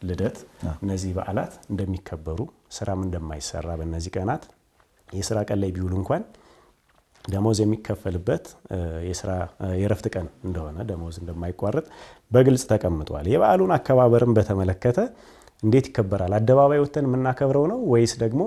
ልደት እነዚህ በዓላት እንደሚከበሩ ስራም እንደማይሰራ በእነዚህ ቀናት የስራ ቀን ላይ ቢውል እንኳን ደሞዝ የሚከፈልበት የስራ የእረፍት ቀን እንደሆነ ደሞዝ እንደማይቋረጥ በግልጽ ተቀምጧል። የበዓሉን አከባበርን በተመለከተ እንዴት ይከበራል? አደባባይ ወጥተን የምናከብረው ነው ወይስ ደግሞ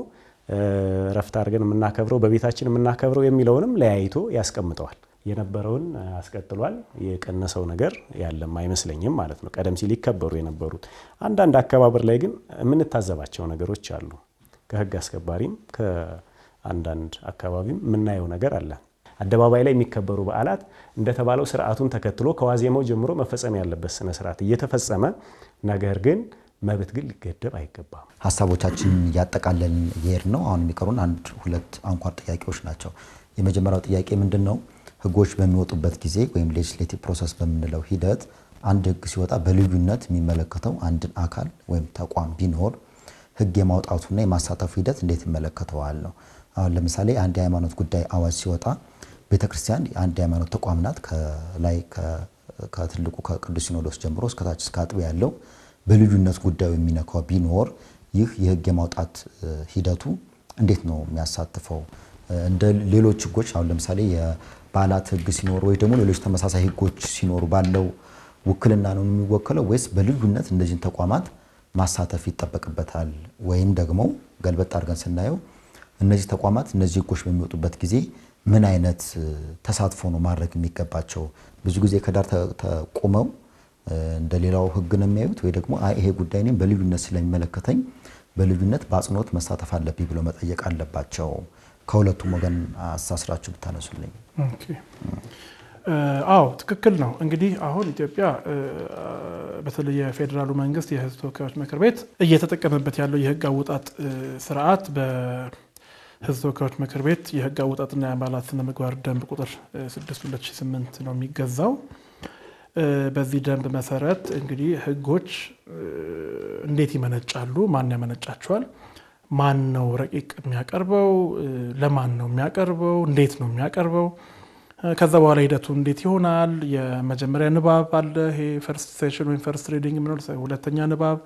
እረፍት አድርገን የምናከብረው በቤታችን የምናከብረው የሚለውንም ለያይቶ ያስቀምጠዋል። የነበረውን አስቀጥሏል። የቀነሰው ነገር ያለም አይመስለኝም ማለት ነው። ቀደም ሲል ይከበሩ የነበሩት አንዳንድ አከባበር ላይ ግን የምንታዘባቸው ነገሮች አሉ ከህግ አስከባሪም አንዳንድ አካባቢም የምናየው ነገር አለ። አደባባይ ላይ የሚከበሩ በዓላት እንደተባለው ስርዓቱን ተከትሎ ከዋዜማው ጀምሮ መፈጸም ያለበት ስነ ስርዓት እየተፈጸመ ነገር ግን መብት ግን ሊገደብ አይገባም። ሀሳቦቻችን እያጠቃለልን እየሄድ ነው። አሁን የሚቀሩን አንድ ሁለት አንኳር ጥያቄዎች ናቸው። የመጀመሪያው ጥያቄ ምንድን ነው? ህጎች በሚወጡበት ጊዜ ወይም ሌጅስሌቲቭ ፕሮሰስ በምንለው ሂደት አንድ ህግ ሲወጣ በልዩነት የሚመለከተው አንድን አካል ወይም ተቋም ቢኖር ህግ የማውጣቱና የማሳተፉ ሂደት እንዴት ይመለከተዋል ነው አሁን ለምሳሌ አንድ የሃይማኖት ጉዳይ አዋጅ ሲወጣ ቤተክርስቲያን የአንድ አንድ የሃይማኖት ተቋም ናት። ከላይ ከትልቁ ከቅዱስ ሲኖዶስ ጀምሮ እስከታች እስከ አጥቢ ያለው በልዩነት ጉዳዩ የሚነካው ቢኖር ይህ የህግ የማውጣት ሂደቱ እንዴት ነው የሚያሳትፈው? እንደ ሌሎች ህጎች አሁን ለምሳሌ የበዓላት ህግ ሲኖሩ ወይ ደግሞ ሌሎች ተመሳሳይ ህጎች ሲኖሩ ባለው ውክልና ነው የሚወከለው ወይስ በልዩነት እነዚህን ተቋማት ማሳተፍ ይጠበቅበታል? ወይም ደግሞ ገልበጥ አድርገን ስናየው እነዚህ ተቋማት እነዚህ ህጎች በሚወጡበት ጊዜ ምን አይነት ተሳትፎ ነው ማድረግ የሚገባቸው? ብዙ ጊዜ ከዳር ተቆመው እንደ ሌላው ህግ ነው የሚያዩት፣ ወይ ደግሞ ይሄ ጉዳይ እኔም በልዩነት ስለሚመለከተኝ በልዩነት በአጽንኦት መሳተፍ አለብኝ ብሎ መጠየቅ አለባቸው። ከሁለቱም ወገን አሳስራችሁ ብታነሱልኝ። አዎ ትክክል ነው። እንግዲህ አሁን ኢትዮጵያ በተለይ የፌዴራሉ መንግስት የህዝብ ተወካዮች ምክር ቤት እየተጠቀመበት ያለው የህግ አወጣጥ ስርዓት ህዝብ ተወካዮች ምክር ቤት የህግ አወጣጥና የአባላት ስነ ምግባር ደንብ ቁጥር 6 2008 ነው የሚገዛው። በዚህ ደንብ መሰረት እንግዲህ ህጎች እንዴት ይመነጫሉ? ማን ያመነጫቸዋል? ማን ነው ረቂቅ የሚያቀርበው? ለማን ነው የሚያቀርበው? እንዴት ነው የሚያቀርበው? ከዛ በኋላ ሂደቱ እንዴት ይሆናል? የመጀመሪያ ንባብ አለ። ይሄ ፈርስት ሴሽን ወይም ፈርስት ሬዲንግ የምንለው፣ ሁለተኛ ንባብ፣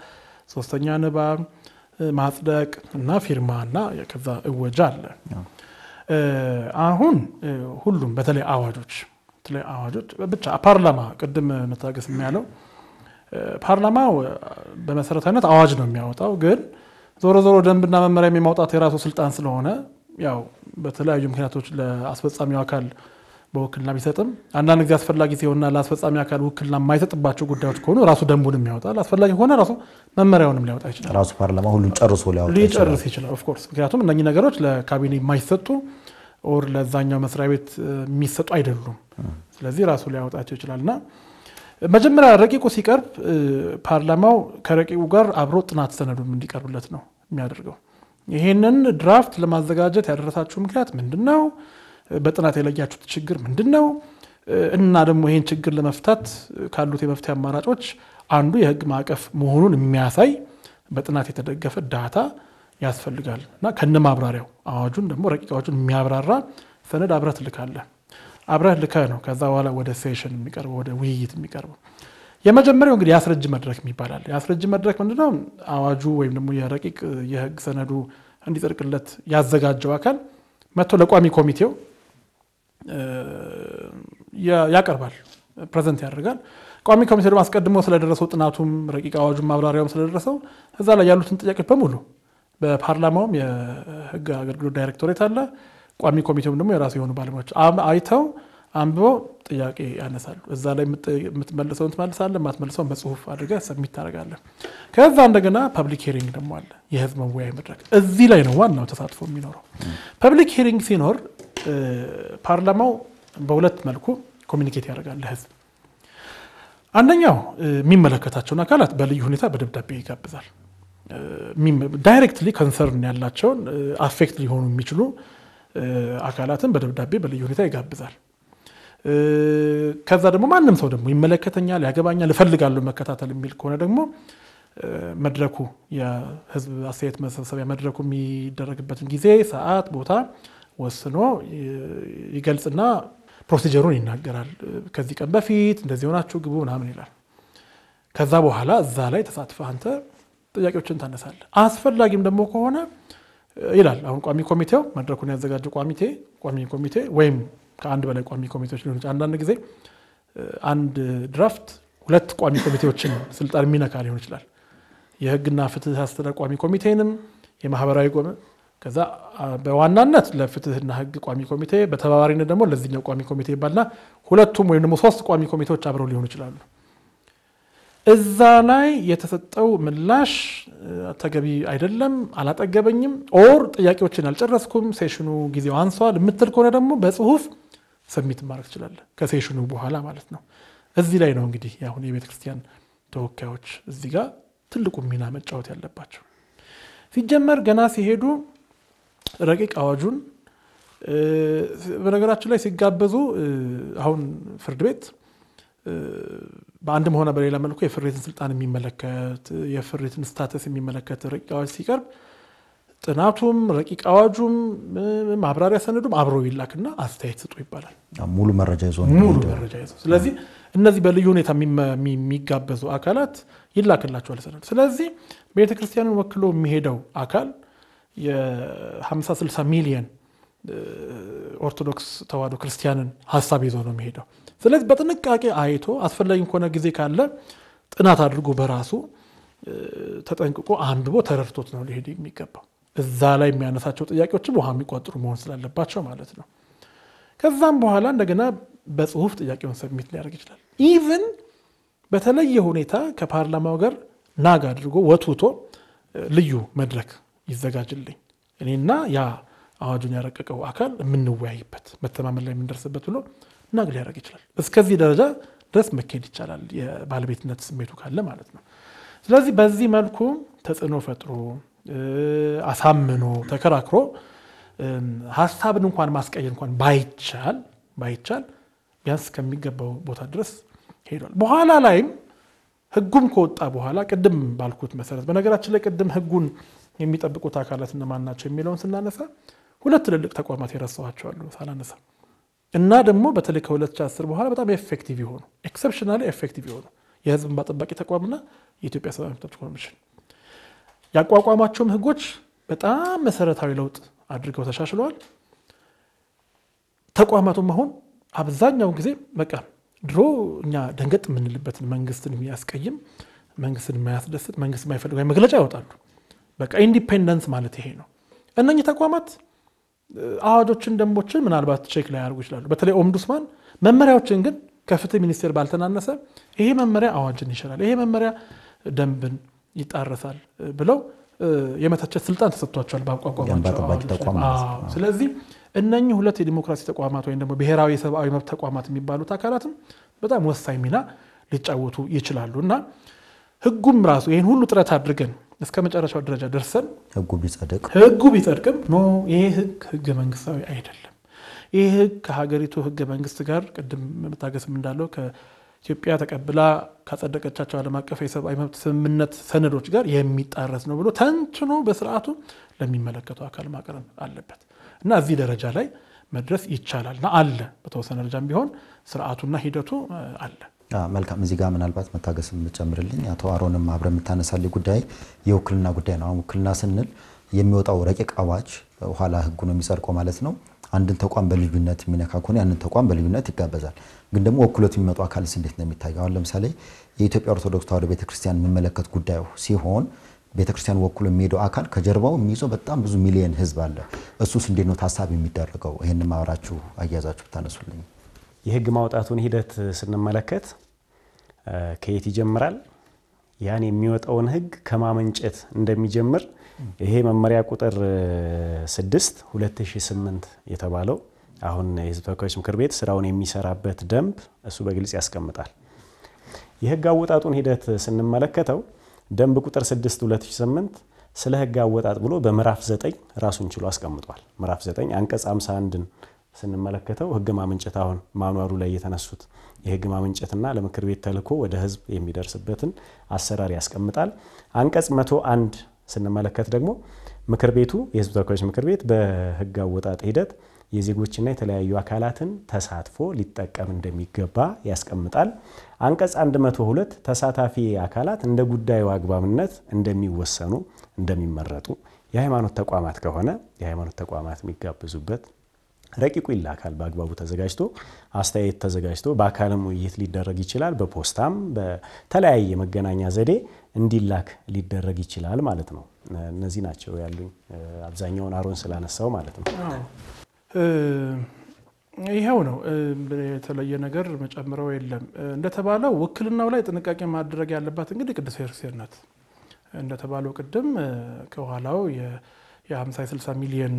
ሶስተኛ ንባብ ማጽደቅ እና ፊርማ እና ከዛ እወጃ አለ። አሁን ሁሉም በተለይ አዋጆች በተለይ አዋጆች ብቻ ፓርላማ ቅድም መታገስ የሚያለው ፓርላማው በመሰረታዊነት አዋጅ ነው የሚያወጣው። ግን ዞሮ ዞሮ ደንብና መመሪያ የማውጣት የራሱ ስልጣን ስለሆነ ያው በተለያዩ ምክንያቶች ለአስፈጻሚው አካል በውክልና ቢሰጥም አንዳንድ ጊዜ አስፈላጊ ሲሆንና ለአስፈጻሚ አካል ውክልና የማይሰጥባቸው ጉዳዮች ከሆኑ ራሱ ደንቡንም ያወጣል። አስፈላጊ ከሆነ ራሱ መመሪያውንም ሊያወጣ ይችላል። ራሱ ፓርላማ ሁሉን ጨርሶ ሊጨርስ ይችላል። ኦፍኮርስ ምክንያቱም እነኚህ ነገሮች ለካቢኔ የማይሰጡ ኦር ለዛኛው መስሪያ ቤት የሚሰጡ አይደሉም። ስለዚህ ራሱ ሊያወጣቸው ይችላል እና መጀመሪያ ረቂቁ ሲቀርብ ፓርላማው ከረቂቁ ጋር አብሮ ጥናት ሰነዱም እንዲቀርብለት ነው የሚያደርገው። ይህንን ድራፍት ለማዘጋጀት ያደረሳችሁ ምክንያት ምንድን ነው? በጥናት የለያችሁት ችግር ምንድን ነው እና ደግሞ ይህን ችግር ለመፍታት ካሉት የመፍትሄ አማራጮች አንዱ የህግ ማዕቀፍ መሆኑን የሚያሳይ በጥናት የተደገፈ ዳታ ያስፈልጋል እና ከነ ማብራሪያው አዋጁን ደግሞ ረቂቃዎቹን የሚያብራራ ሰነድ አብረህ ትልካለህ። አብረህ ልከህ ነው ከዛ በኋላ ወደ ሴሽን የሚቀርበው ወደ ውይይት የሚቀርበው። የመጀመሪያው እንግዲህ የአስረጅ መድረክ የሚባላል። የአስረጅ መድረክ ምንድነው? አዋጁ ወይም ደግሞ የረቂቅ የህግ ሰነዱ እንዲጸድቅለት ያዘጋጀው አካል መጥቶ ለቋሚ ኮሚቴው ያቀርባል፣ ፕሬዘንት ያደርጋል። ቋሚ ኮሚቴ ደግሞ አስቀድሞ ስለደረሰው ጥናቱም ረቂቅ አዋጁ ማብራሪያውም ስለደረሰው እዛ ላይ ያሉትን ጥያቄዎች በሙሉ በፓርላማውም የህግ አገልግሎት ዳይሬክቶሬት አለ። ቋሚ ኮሚቴውም ደግሞ የራሱ የሆኑ ባለሙያዎች አይተው አንብቦ ጥያቄ ያነሳሉ። እዛ ላይ የምትመልሰውን ትመልሳለ የማትመልሰውን በጽሁፍ አድርገ ሰሚት ታደርጋለህ። ከዛ እንደገና ፐብሊክ ሄሪንግ ደግሞ አለ፣ የህዝብ መወያይ መድረክ። እዚህ ላይ ነው ዋናው ተሳትፎ የሚኖረው። ፐብሊክ ሄሪንግ ሲኖር ፓርላማው በሁለት መልኩ ኮሚኒኬት ያደርጋል ለህዝብ። አንደኛው የሚመለከታቸውን አካላት በልዩ ሁኔታ በደብዳቤ ይጋብዛል። ዳይሬክትሊ ከንሰርን ያላቸውን አፌክት ሊሆኑ የሚችሉ አካላትን በደብዳቤ በልዩ ሁኔታ ይጋብዛል። ከዛ ደግሞ ማንም ሰው ደግሞ ይመለከተኛል፣ ያገባኛል፣ ልፈልጋሉ መከታተል የሚል ከሆነ ደግሞ መድረኩ የህዝብ አስተያየት መሰብሰቢያ መድረኩ የሚደረግበትን ጊዜ፣ ሰዓት፣ ቦታ ወስኖ ይገልጽና ፕሮሲጀሩን ይናገራል። ከዚህ ቀን በፊት እንደዚህ ሆናችሁ ግቡ ምናምን ይላል። ከዛ በኋላ እዛ ላይ ተሳትፈህ አንተ ጥያቄዎችን ታነሳለህ። አስፈላጊም ደግሞ ከሆነ ይላል አሁን ቋሚ ኮሚቴው መድረኩን ያዘጋጀው ኮሚቴ ቋሚ ኮሚቴ ወይም ከአንድ በላይ ቋሚ ኮሚቴዎች ሊሆን አንዳንድ ጊዜ አንድ ድራፍት ሁለት ቋሚ ኮሚቴዎችን ስልጣን የሚነካ ሊሆን ይችላል። የህግና ፍትህ አስተዳደር ቋሚ ኮሚቴንም የማህበራዊ ከዛ በዋናነት ለፍትህና ህግ ቋሚ ኮሚቴ በተባባሪነት ደግሞ ለዚህኛው ቋሚ ኮሚቴ ይባልና ሁለቱም ወይም ደግሞ ሶስት ቋሚ ኮሚቴዎች አብረው ሊሆኑ ይችላሉ። እዛ ላይ የተሰጠው ምላሽ ተገቢ አይደለም፣ አላጠገበኝም፣ ኦር ጥያቄዎችን አልጨረስኩም፣ ሴሽኑ ጊዜው አንሷል የምትል ከሆነ ደግሞ በጽሁፍ ሰሚት ማድረግ ትችላለ፣ ከሴሽኑ በኋላ ማለት ነው። እዚህ ላይ ነው እንግዲህ አሁን የቤተክርስቲያን ተወካዮች እዚህ ጋር ትልቁ ሚና መጫወት ያለባቸው ሲጀመር ገና ሲሄዱ ረቂቅ አዋጁን በነገራችን ላይ ሲጋበዙ አሁን ፍርድ ቤት በአንድም ሆነ በሌላ መልኩ የፍሬትን ስልጣን የሚመለከት የፍሬትን ስታተስ የሚመለከት ረቂቅ አዋጅ ሲቀርብ ጥናቱም ረቂቅ አዋጁም ማብራሪያ ሰነዱም አብሮ ይላክና አስተያየት ስጡ ይባላል። ሙሉ መረጃ ይዞ ሙሉ መረጃ ይዞ ስለዚህ እነዚህ በልዩ ሁኔታ የሚጋበዙ አካላት ይላክላቸዋል ሰነዱ። ስለዚህ ቤተክርስቲያንን ወክሎ የሚሄደው አካል የ50 60 ሚሊየን ኦርቶዶክስ ተዋህዶ ክርስቲያንን ሀሳብ ይዞ ነው የሚሄደው። ስለዚህ በጥንቃቄ አይቶ አስፈላጊ ከሆነ ጊዜ ካለ ጥናት አድርጎ በራሱ ተጠንቅቆ አንብቦ ተረድቶት ነው ሊሄድ የሚገባው። እዛ ላይ የሚያነሳቸው ጥያቄዎችም ውሃ የሚቆጥሩ መሆን ስላለባቸው ማለት ነው። ከዛም በኋላ እንደገና በጽሁፍ ጥያቄውን ሰብሚት ሊያደርግ ይችላል። ኢቭን በተለየ ሁኔታ ከፓርላማው ጋር ናግ አድርጎ ወትውቶ ልዩ መድረክ ይዘጋጅልኝ እኔና ያ አዋጁን ያረቀቀው አካል የምንወያይበት መተማመን ላይ የምንደርስበት ብሎ ናግ ሊያደረግ ይችላል። እስከዚህ ደረጃ ድረስ መካሄድ ይቻላል፣ የባለቤትነት ስሜቱ ካለ ማለት ነው። ስለዚህ በዚህ መልኩ ተጽዕኖ ፈጥሮ አሳምኖ ተከራክሮ ሀሳብን እንኳን ማስቀየር እንኳን ባይቻል ባይቻል ቢያንስ ከሚገባው ቦታ ድረስ ሄዷል። በኋላ ላይም ህጉም ከወጣ በኋላ ቅድም ባልኩት መሰረት በነገራችን ላይ ቅድም ህጉን የሚጠብቁት አካላት እነማን ናቸው የሚለውን ስናነሳ ሁለት ትልልቅ ተቋማት የረሳኋቸዋሉ ሳላነሳ እና ደግሞ በተለይ ከ2010 በኋላ በጣም ኤፌክቲቭ የሆኑ ኤክሰፕሽናሊ ኤፌክቲቭ የሆኑ የህዝብ እንባ ጠባቂ ተቋምና የኢትዮጵያ ሰብአዊ መብቶች ኮሚሽን ያቋቋማቸውም ህጎች በጣም መሰረታዊ ለውጥ አድርገው ተሻሽለዋል። ተቋማቱም አሁን አብዛኛውን ጊዜ በቃ ድሮ እኛ ደንገጥ የምንልበትን መንግስትን የሚያስቀይም መንግስትን የማያስደስት መንግስት የማይፈልገ መግለጫ ይወጣሉ። በቃ ኢንዲፔንደንስ ማለት ይሄ ነው። እነኚህ ተቋማት አዋጆችን፣ ደንቦችን ምናልባት ቼክ ላይ ያደርጉ ይችላሉ። በተለይ ኦምዱስማን መመሪያዎችን ግን ከፍትህ ሚኒስቴር ባልተናነሰ ይሄ መመሪያ አዋጅን ይችላል፣ ይሄ መመሪያ ደንብን ይጣረሳል ብለው የመተቸት ስልጣን ተሰጥቷቸዋል በአቋቋማቸው። ስለዚህ እነኚህ ሁለት የዲሞክራሲ ተቋማት ወይም ደግሞ ብሔራዊ የሰብአዊ መብት ተቋማት የሚባሉት አካላትም በጣም ወሳኝ ሚና ሊጫወቱ ይችላሉ እና ህጉም ራሱ ይህን ሁሉ ጥረት አድርገን እስከ መጨረሻው ደረጃ ደርሰን ህጉ ቢጸድቅም ኖ ይሄ ህግ ህገ መንግስታዊ አይደለም፣ ይህ ህግ ከሀገሪቱ ህገ መንግስት ጋር ቅድም መታገስም እንዳለው ከኢትዮጵያ ተቀብላ ካጸደቀቻቸው ዓለም አቀፍ የሰብአዊ መብት ስምምነት ሰነዶች ጋር የሚጣረስ ነው ብሎ ተንትኖ በስርዓቱ ለሚመለከቱ አካል ማቅረብ አለበት እና እዚህ ደረጃ ላይ መድረስ ይቻላል እና አለ በተወሰነ ደረጃም ቢሆን ስርዓቱና ሂደቱ አለ። መልካም እዚህ ጋር ምናልባት መታገስ የምጨምርልኝ አቶ አሮንም አብረ የምታነሳልኝ ጉዳይ የውክልና ጉዳይ ነው። ውክልና ስንል የሚወጣው ረቂቅ አዋጅ ኋላ ህጉ ነው የሚጸድቀው ማለት ነው። አንድን ተቋም በልዩነት የሚነካ ከሆነ ያንን ተቋም በልዩነት ይጋበዛል። ግን ደግሞ ወክሎት የሚመጡ አካልስ እንዴት ነው የሚታየው? አሁን ለምሳሌ የኢትዮጵያ ኦርቶዶክስ ተዋሕዶ ቤተክርስቲያን የሚመለከት ጉዳዩ ሲሆን ቤተክርስቲያን ወክሎ የሚሄደው አካል ከጀርባው የሚይዘው በጣም ብዙ ሚሊየን ህዝብ አለ። እሱስ እንዴት ነው ታሳቢ የሚደረገው? ይህን ማብራችሁ አያያዛችሁ ብታነሱልኝ የህግ ማውጣቱን ሂደት ስንመለከት ከየት ይጀምራል? ያን የሚወጣውን ህግ ከማመንጨት እንደሚጀምር ይሄ መመሪያ ቁጥር 6 2008 የተባለው አሁን የህዝብ ተወካዮች ምክር ቤት ስራውን የሚሰራበት ደንብ እሱ በግልጽ ያስቀምጣል። የህግ አወጣጡን ሂደት ስንመለከተው ደንብ ቁጥር 6 2008 ስለ ህግ አወጣጥ ብሎ በምዕራፍ 9 ራሱን ችሎ አስቀምጧል። ምዕራፍ 9 አንቀጽ 51ን ስንመለከተው ህግ ማመንጨት አሁን ማኗሩ ላይ የተነሱት የህግ ማመንጨትና ለምክር ቤት ተልኮ ወደ ህዝብ የሚደርስበትን አሰራር ያስቀምጣል። አንቀጽ መቶ አንድ ስንመለከት ደግሞ ምክር ቤቱ የህዝብ ተወካዮች ምክር ቤት በህግ አወጣጥ ሂደት የዜጎችና የተለያዩ አካላትን ተሳትፎ ሊጠቀም እንደሚገባ ያስቀምጣል። አንቀጽ 102 ተሳታፊ አካላት እንደ ጉዳዩ አግባብነት እንደሚወሰኑ እንደሚመረጡ፣ የሃይማኖት ተቋማት ከሆነ የሃይማኖት ተቋማት የሚጋብዙበት ረቂቁ ይላካል። በአግባቡ ተዘጋጅቶ አስተያየት ተዘጋጅቶ በአካልም ውይይት ሊደረግ ይችላል። በፖስታም በተለያየ መገናኛ ዘዴ እንዲላክ ሊደረግ ይችላል ማለት ነው። እነዚህ ናቸው ያሉኝ። አብዛኛውን አሮን ስላነሳው ማለት ነው። ይኸው ነው። የተለየ ነገር መጨምረው የለም። እንደተባለው ውክልናው ላይ ጥንቃቄ ማድረግ ያለባት እንግዲህ ቅድስት ቤተክርስቲያን ናት። እንደተባለው ቅድም ከኋላው የ50 60 ሚሊዮን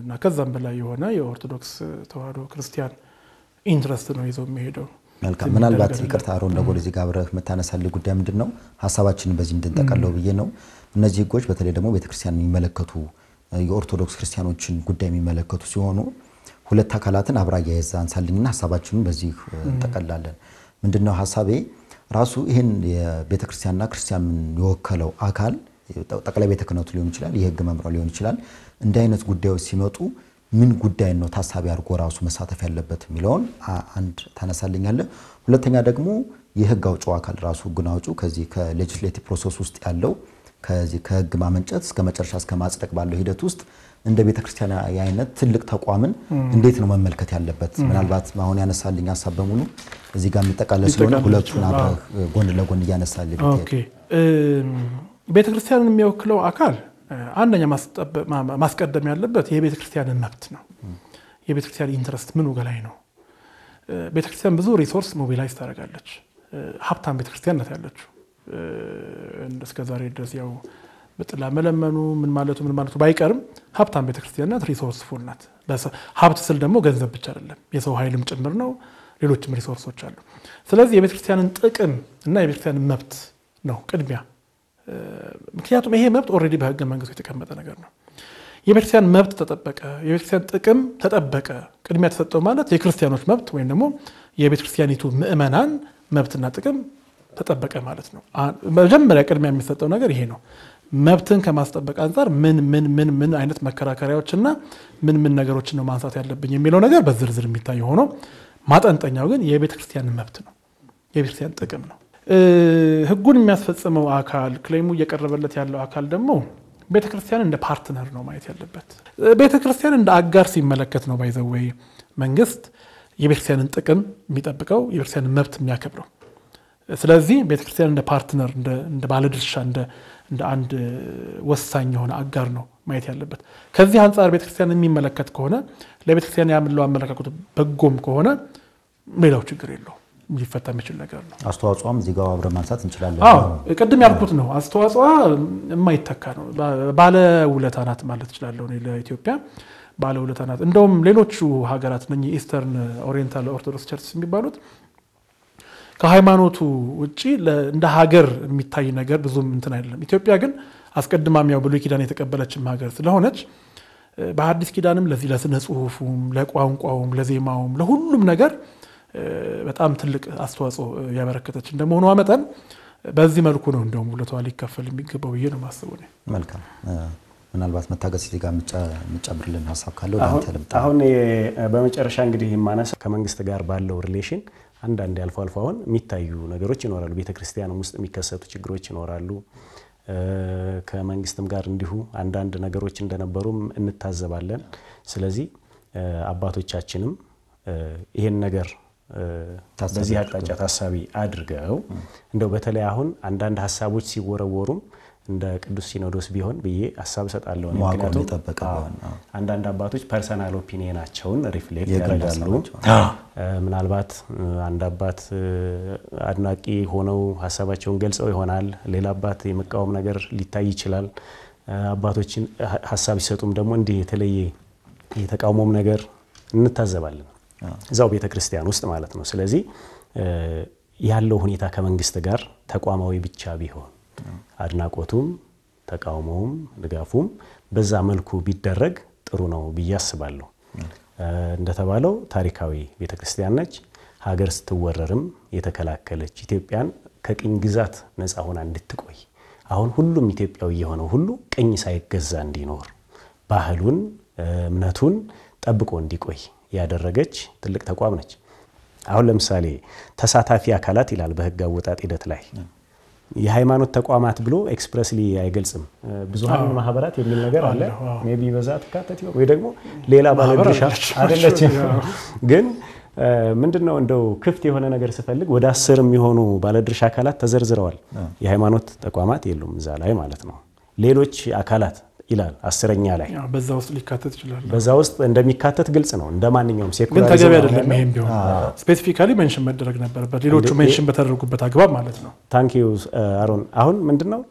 እና ከዛም በላይ የሆነ የኦርቶዶክስ ተዋህዶ ክርስቲያን ኢንትረስት ነው ይዘው የሚሄደው። መልካም ምናልባት ይቅርታ አሮን እንደ ጎል ዜጋ አብረህ የምታነሳልህ ጉዳይ ምንድን ነው? ሀሳባችንን በዚህ እንድንጠቀለው ብዬ ነው። እነዚህ ህጎች በተለይ ደግሞ ቤተክርስቲያን የሚመለከቱ የኦርቶዶክስ ክርስቲያኖችን ጉዳይ የሚመለከቱ ሲሆኑ ሁለት አካላትን አብራ እያያዘ አንሳልኝና ሀሳባችንን በዚህ እንጠቀላለን። ምንድነው ሀሳቤ ራሱ ይህን የቤተክርስቲያንና ክርስቲያን የወከለው አካል ጠቅላይ ቤተ ክህነቱ ሊሆን ይችላል፣ የህግ መምሪያው ሊሆን ይችላል። እንዲህ አይነት ጉዳዮች ሲመጡ ምን ጉዳይ ነው ታሳቢ አድርጎ ራሱ መሳተፍ ያለበት የሚለውን አንድ ታነሳልኛለ። ሁለተኛ ደግሞ የህግ አውጪው አካል ራሱ ህግን አውጪው ከዚህ ከሌጅስሌቲቭ ፕሮሰስ ውስጥ ያለው ከዚህ ከህግ ማመንጨት እስከ መጨረሻ እስከ ማጽደቅ ባለው ሂደት ውስጥ እንደ ቤተ ክርስቲያን የአይነት ትልቅ ተቋምን እንዴት ነው መመልከት ያለበት? ምናልባት አሁን ያነሳልኝ ሀሳብ በሙሉ እዚህ ጋር የሚጠቃለል ስለሆነ ሁለቱን አብረህ ጎን ለጎን እያነሳልኝ ቤተ ክርስቲያንን የሚወክለው አካል አንደኛ ማስቀደም ያለበት የቤተ ክርስቲያንን መብት ነው። የቤተ ክርስቲያን ኢንትረስት ምን ገላይ ነው? ቤተ ክርስቲያን ብዙ ሪሶርስ ሞቢላይዝ ታደርጋለች። ሀብታም ቤተ ክርስቲያን ናት ያለችው። እስከ ዛሬ ድረስ ያው በጥላ መለመኑ ምን ማለቱ ምን ማለቱ ባይቀርም ሀብታም ቤተ ክርስቲያን ናት፣ ሪሶርስ ፉል ናት። ሀብት ስል ደግሞ ገንዘብ ብቻ አይደለም፣ የሰው ኃይልም ጭምር ነው። ሌሎችም ሪሶርሶች አሉ። ስለዚህ የቤተ ክርስቲያንን ጥቅም እና የቤተ ክርስቲያንን መብት ነው ቅድሚያ ምክንያቱም ይሄ መብት ኦልሬዲ በህገ መንግስቱ የተቀመጠ ነገር ነው። የቤተክርስቲያን መብት ተጠበቀ፣ የቤተክርስቲያን ጥቅም ተጠበቀ፣ ቅድሚያ ተሰጠው ማለት የክርስቲያኖች መብት ወይም ደግሞ የቤተክርስቲያኒቱ ምእመናን መብትና ጥቅም ተጠበቀ ማለት ነው። መጀመሪያ ቅድሚያ የሚሰጠው ነገር ይሄ ነው። መብትን ከማስጠበቅ አንጻር ምን ምን ምን ምን አይነት መከራከሪያዎችና ምን ምን ነገሮችን ነው ማንሳት ያለብኝ የሚለው ነገር በዝርዝር የሚታይ ሆኖ ማጠንጠኛው ግን የቤተክርስቲያን መብት ነው፣ የቤተክርስቲያን ጥቅም ነው። ህጉን የሚያስፈጽመው አካል ክሌሙ እየቀረበለት ያለው አካል ደግሞ ቤተ ክርስቲያን እንደ ፓርትነር ነው ማየት ያለበት። ቤተ ክርስቲያን እንደ አጋር ሲመለከት ነው ባይዘወይ መንግስት የቤተክርስቲያንን ጥቅም የሚጠብቀው የቤተክርስቲያንን መብት የሚያከብረው። ስለዚህ ቤተክርስቲያን እንደ ፓርትነር፣ እንደ ባለድርሻ፣ እንደ አንድ ወሳኝ የሆነ አጋር ነው ማየት ያለበት። ከዚህ አንጻር ቤተክርስቲያን የሚመለከት ከሆነ ለቤተክርስቲያን ያምለው አመለካከቱ በጎም ከሆነ ሌላው ችግር የለውም። ሊፈታ የሚችል ነገር ነው። አስተዋጽኦም እዚህ አብረ ማንሳት እንችላለን። ቅድም ያልኩት ነው። አስተዋጽኦ የማይተካ ነው። ባለ ውለታ ናት ማለት እችላለሁ ለኢትዮጵያ ባለ ውለታ ናት። እንደውም ሌሎቹ ሀገራት ነ ኢስተርን ኦሪየንታል ኦርቶዶክስ ቸርች የሚባሉት ከሃይማኖቱ ውጭ እንደ ሀገር የሚታይ ነገር ብዙም እንትን አይደለም። ኢትዮጵያ ግን አስቀድማም ያው ብሉይ ኪዳን የተቀበለችም ሀገር ስለሆነች በሐዲስ ኪዳንም ለዚህ ለስነ ጽሁፉም፣ ለቋንቋውም፣ ለዜማውም ለሁሉም ነገር በጣም ትልቅ አስተዋጽኦ ያበረከተች እንደመሆኗ መጠን በዚህ መልኩ ነው እንደውም ውለቷ ሊከፈል የሚገባው ብዬ ነው የማስበው። መልካም ምናልባት መታገስ ዜጋ የምጨምርልን ሀሳብ ካለው አሁን በመጨረሻ እንግዲህ የማነሰ ከመንግስት ጋር ባለው ሪሌሽን አንዳንድ አልፎ አልፎ አሁን የሚታዩ ነገሮች ይኖራሉ። ቤተክርስቲያንም ውስጥ የሚከሰቱ ችግሮች ይኖራሉ። ከመንግስትም ጋር እንዲሁ አንዳንድ ነገሮች እንደነበሩም እንታዘባለን። ስለዚህ አባቶቻችንም ይሄን ነገር በዚህ አቅጣጫ ታሳቢ አድርገው እንደው በተለይ አሁን አንዳንድ ሀሳቦች ሲወረወሩም እንደ ቅዱስ ሲኖዶስ ቢሆን ብዬ ሀሳብ እሰጣለሁ። ምክንያቱም አንዳንድ አባቶች ፐርሰናል ኦፒኒየናቸውን ሪፍሌክት ያደርጋሉ። ምናልባት አንድ አባት አድናቂ ሆነው ሀሳባቸውን ገልጸው ይሆናል። ሌላ አባት የመቃወም ነገር ሊታይ ይችላል። አባቶችን ሀሳብ ሲሰጡም ደግሞ እንዲህ የተለየ የተቃውሞም ነገር እንታዘባለን። እዛው ቤተ ክርስቲያን ውስጥ ማለት ነው። ስለዚህ ያለው ሁኔታ ከመንግስት ጋር ተቋማዊ ብቻ ቢሆን አድናቆቱም ተቃውሞውም ድጋፉም በዛ መልኩ ቢደረግ ጥሩ ነው ብዬ አስባለሁ። እንደተባለው ታሪካዊ ቤተ ክርስቲያን ነች። ሀገር ስትወረርም የተከላከለች ኢትዮጵያን ከቅኝ ግዛት ነፃ ሆና እንድትቆይ አሁን ሁሉም ኢትዮጵያዊ የሆነው ሁሉ ቅኝ ሳይገዛ እንዲኖር ባህሉን እምነቱን ጠብቆ እንዲቆይ ያደረገች ትልቅ ተቋም ነች። አሁን ለምሳሌ ተሳታፊ አካላት ይላል በህግ አወጣጥ ሂደት ላይ የሃይማኖት ተቋማት ብሎ ኤክስፕረስሊ አይገልጽም። ብዙሀን ማህበራት የሚል ነገር አለ። ሜይ ቢ በዛ ትካተት ይሆን ወይ ደግሞ ሌላ ባለድርሻ አይደለችም። ግን ምንድን ነው እንደው ክፍት የሆነ ነገር ስፈልግ ወደ አስር የሚሆኑ ባለድርሻ አካላት ተዘርዝረዋል። የሃይማኖት ተቋማት የሉም እዛ ላይ ማለት ነው። ሌሎች አካላት ይላል አስረኛ ላይ በዛ ውስጥ ሊካተት ይችላል። በዛ ውስጥ እንደሚካተት ግልጽ ነው። እንደ ማንኛውም ሴኩላሪዝም ግን ተገቢ አይደለም። ይሄም ቢሆን ስፔሲፊካሊ መንሽን መደረግ ነበረበት፣ ሌሎቹ መንሽን በተደረጉበት አግባብ ማለት ነው። ታንክ ዩ አሮን። አሁን ምንድነው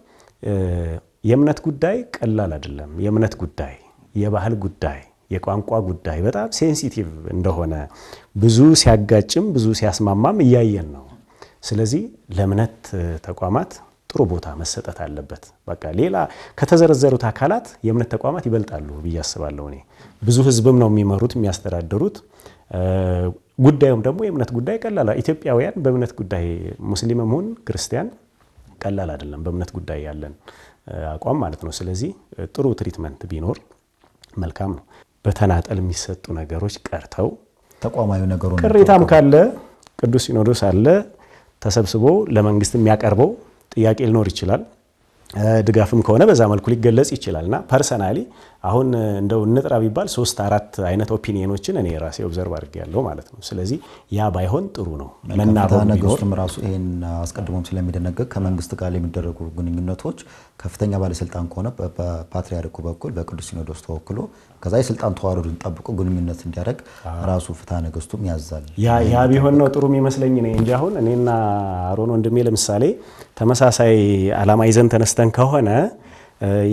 uh, የእምነት ጉዳይ ቀላል አይደለም። የእምነት ጉዳይ፣ የባህል ጉዳይ፣ የቋንቋ ጉዳይ በጣም ሴንሲቲቭ እንደሆነ ብዙ ሲያጋጭም ብዙ ሲያስማማም እያየን ነው። ስለዚህ ለእምነት ተቋማት ጥሩ ቦታ መሰጠት አለበት። በቃ ሌላ ከተዘረዘሩት አካላት የእምነት ተቋማት ይበልጣሉ ብዬ አስባለሁ። እኔ ብዙ ህዝብም ነው የሚመሩት የሚያስተዳድሩት። ጉዳዩም ደግሞ የእምነት ጉዳይ ቀላል ኢትዮጵያውያን በእምነት ጉዳይ ሙስሊምም ሁን ክርስቲያን ቀላል አይደለም፣ በእምነት ጉዳይ ያለን አቋም ማለት ነው። ስለዚህ ጥሩ ትሪትመንት ቢኖር መልካም ነው። በተናጠል የሚሰጡ ነገሮች ቀርተው ተቋማዊ ነገሩ ቅሬታም ካለ ቅዱስ ሲኖዶስ አለ ተሰብስቦ ለመንግስት የሚያቀርበው ጥያቄ ሊኖር ይችላል። ድጋፍም ከሆነ በዛ መልኩ ሊገለጽ ይችላል እና ፐርሰናሊ አሁን እንደው እንጥራ ቢባል ሶስት አራት አይነት ኦፒኒየኖችን እኔ ራሴ ኦብዘርቭ አድርጌያለሁ ማለት ነው። ስለዚህ ያ ባይሆን ጥሩ ነው። መናበነገሮችም ራሱ ይህን አስቀድሞም ስለሚደነገግ ከመንግስት ጋር የሚደረጉ ግንኙነቶች ከፍተኛ ባለስልጣን ከሆነ በፓትሪያርኩ በኩል በቅዱስ ሲኖዶስ ተወክሎ ከዛ የስልጣን ተዋረዱን ጠብቆ ግንኙነት እንዲያደርግ ራሱ ፍትሐ ነገስቱም ያዛል። ያ ቢሆን ነው ጥሩ የሚመስለኝ እኔ እንጂ አሁን እኔና አሮን ወንድሜ ለምሳሌ ተመሳሳይ አላማ ይዘን ተነስተን ከሆነ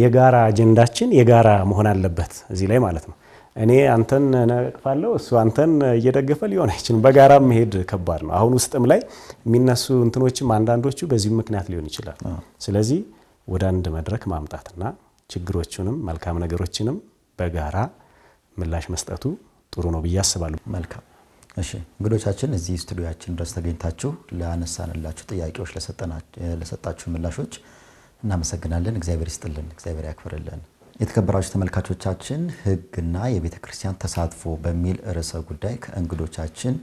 የጋራ አጀንዳችን የጋራ መሆን አለበት እዚህ ላይ ማለት ነው። እኔ አንተን ነቅፋለሁ፣ እሱ አንተን እየደገፈ ሊሆን አይችልም። በጋራ መሄድ ከባድ ነው። አሁን ውስጥም ላይ የሚነሱ እንትኖችም አንዳንዶቹ በዚህም ምክንያት ሊሆን ይችላል። ስለዚህ ወደ አንድ መድረክ ማምጣትና ችግሮቹንም መልካም ነገሮችንም በጋራ ምላሽ መስጠቱ ጥሩ ነው ብዬ አስባለሁ። መልካም። እሺ እንግዶቻችን እዚህ ስቱዲዮያችን ድረስ ተገኝታችሁ ላነሳንላችሁ ጥያቄዎች፣ ለሰጣችሁ ምላሾች እናመሰግናለን። እግዚአብሔር ይስጥልን፣ እግዚአብሔር ያክብርልን። የተከበራችሁ ተመልካቾቻችን ሕግና የቤተ ክርስቲያን ተሳትፎ በሚል ርዕሰ ጉዳይ ከእንግዶቻችን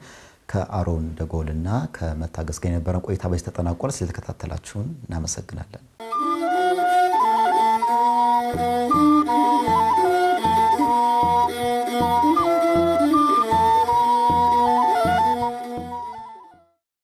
ከአሮን ደጎልና ከመታገስ ጋር የነበረን ቆይታ በዚህ ተጠናቋል። ስለተከታተላችሁን እናመሰግናለን።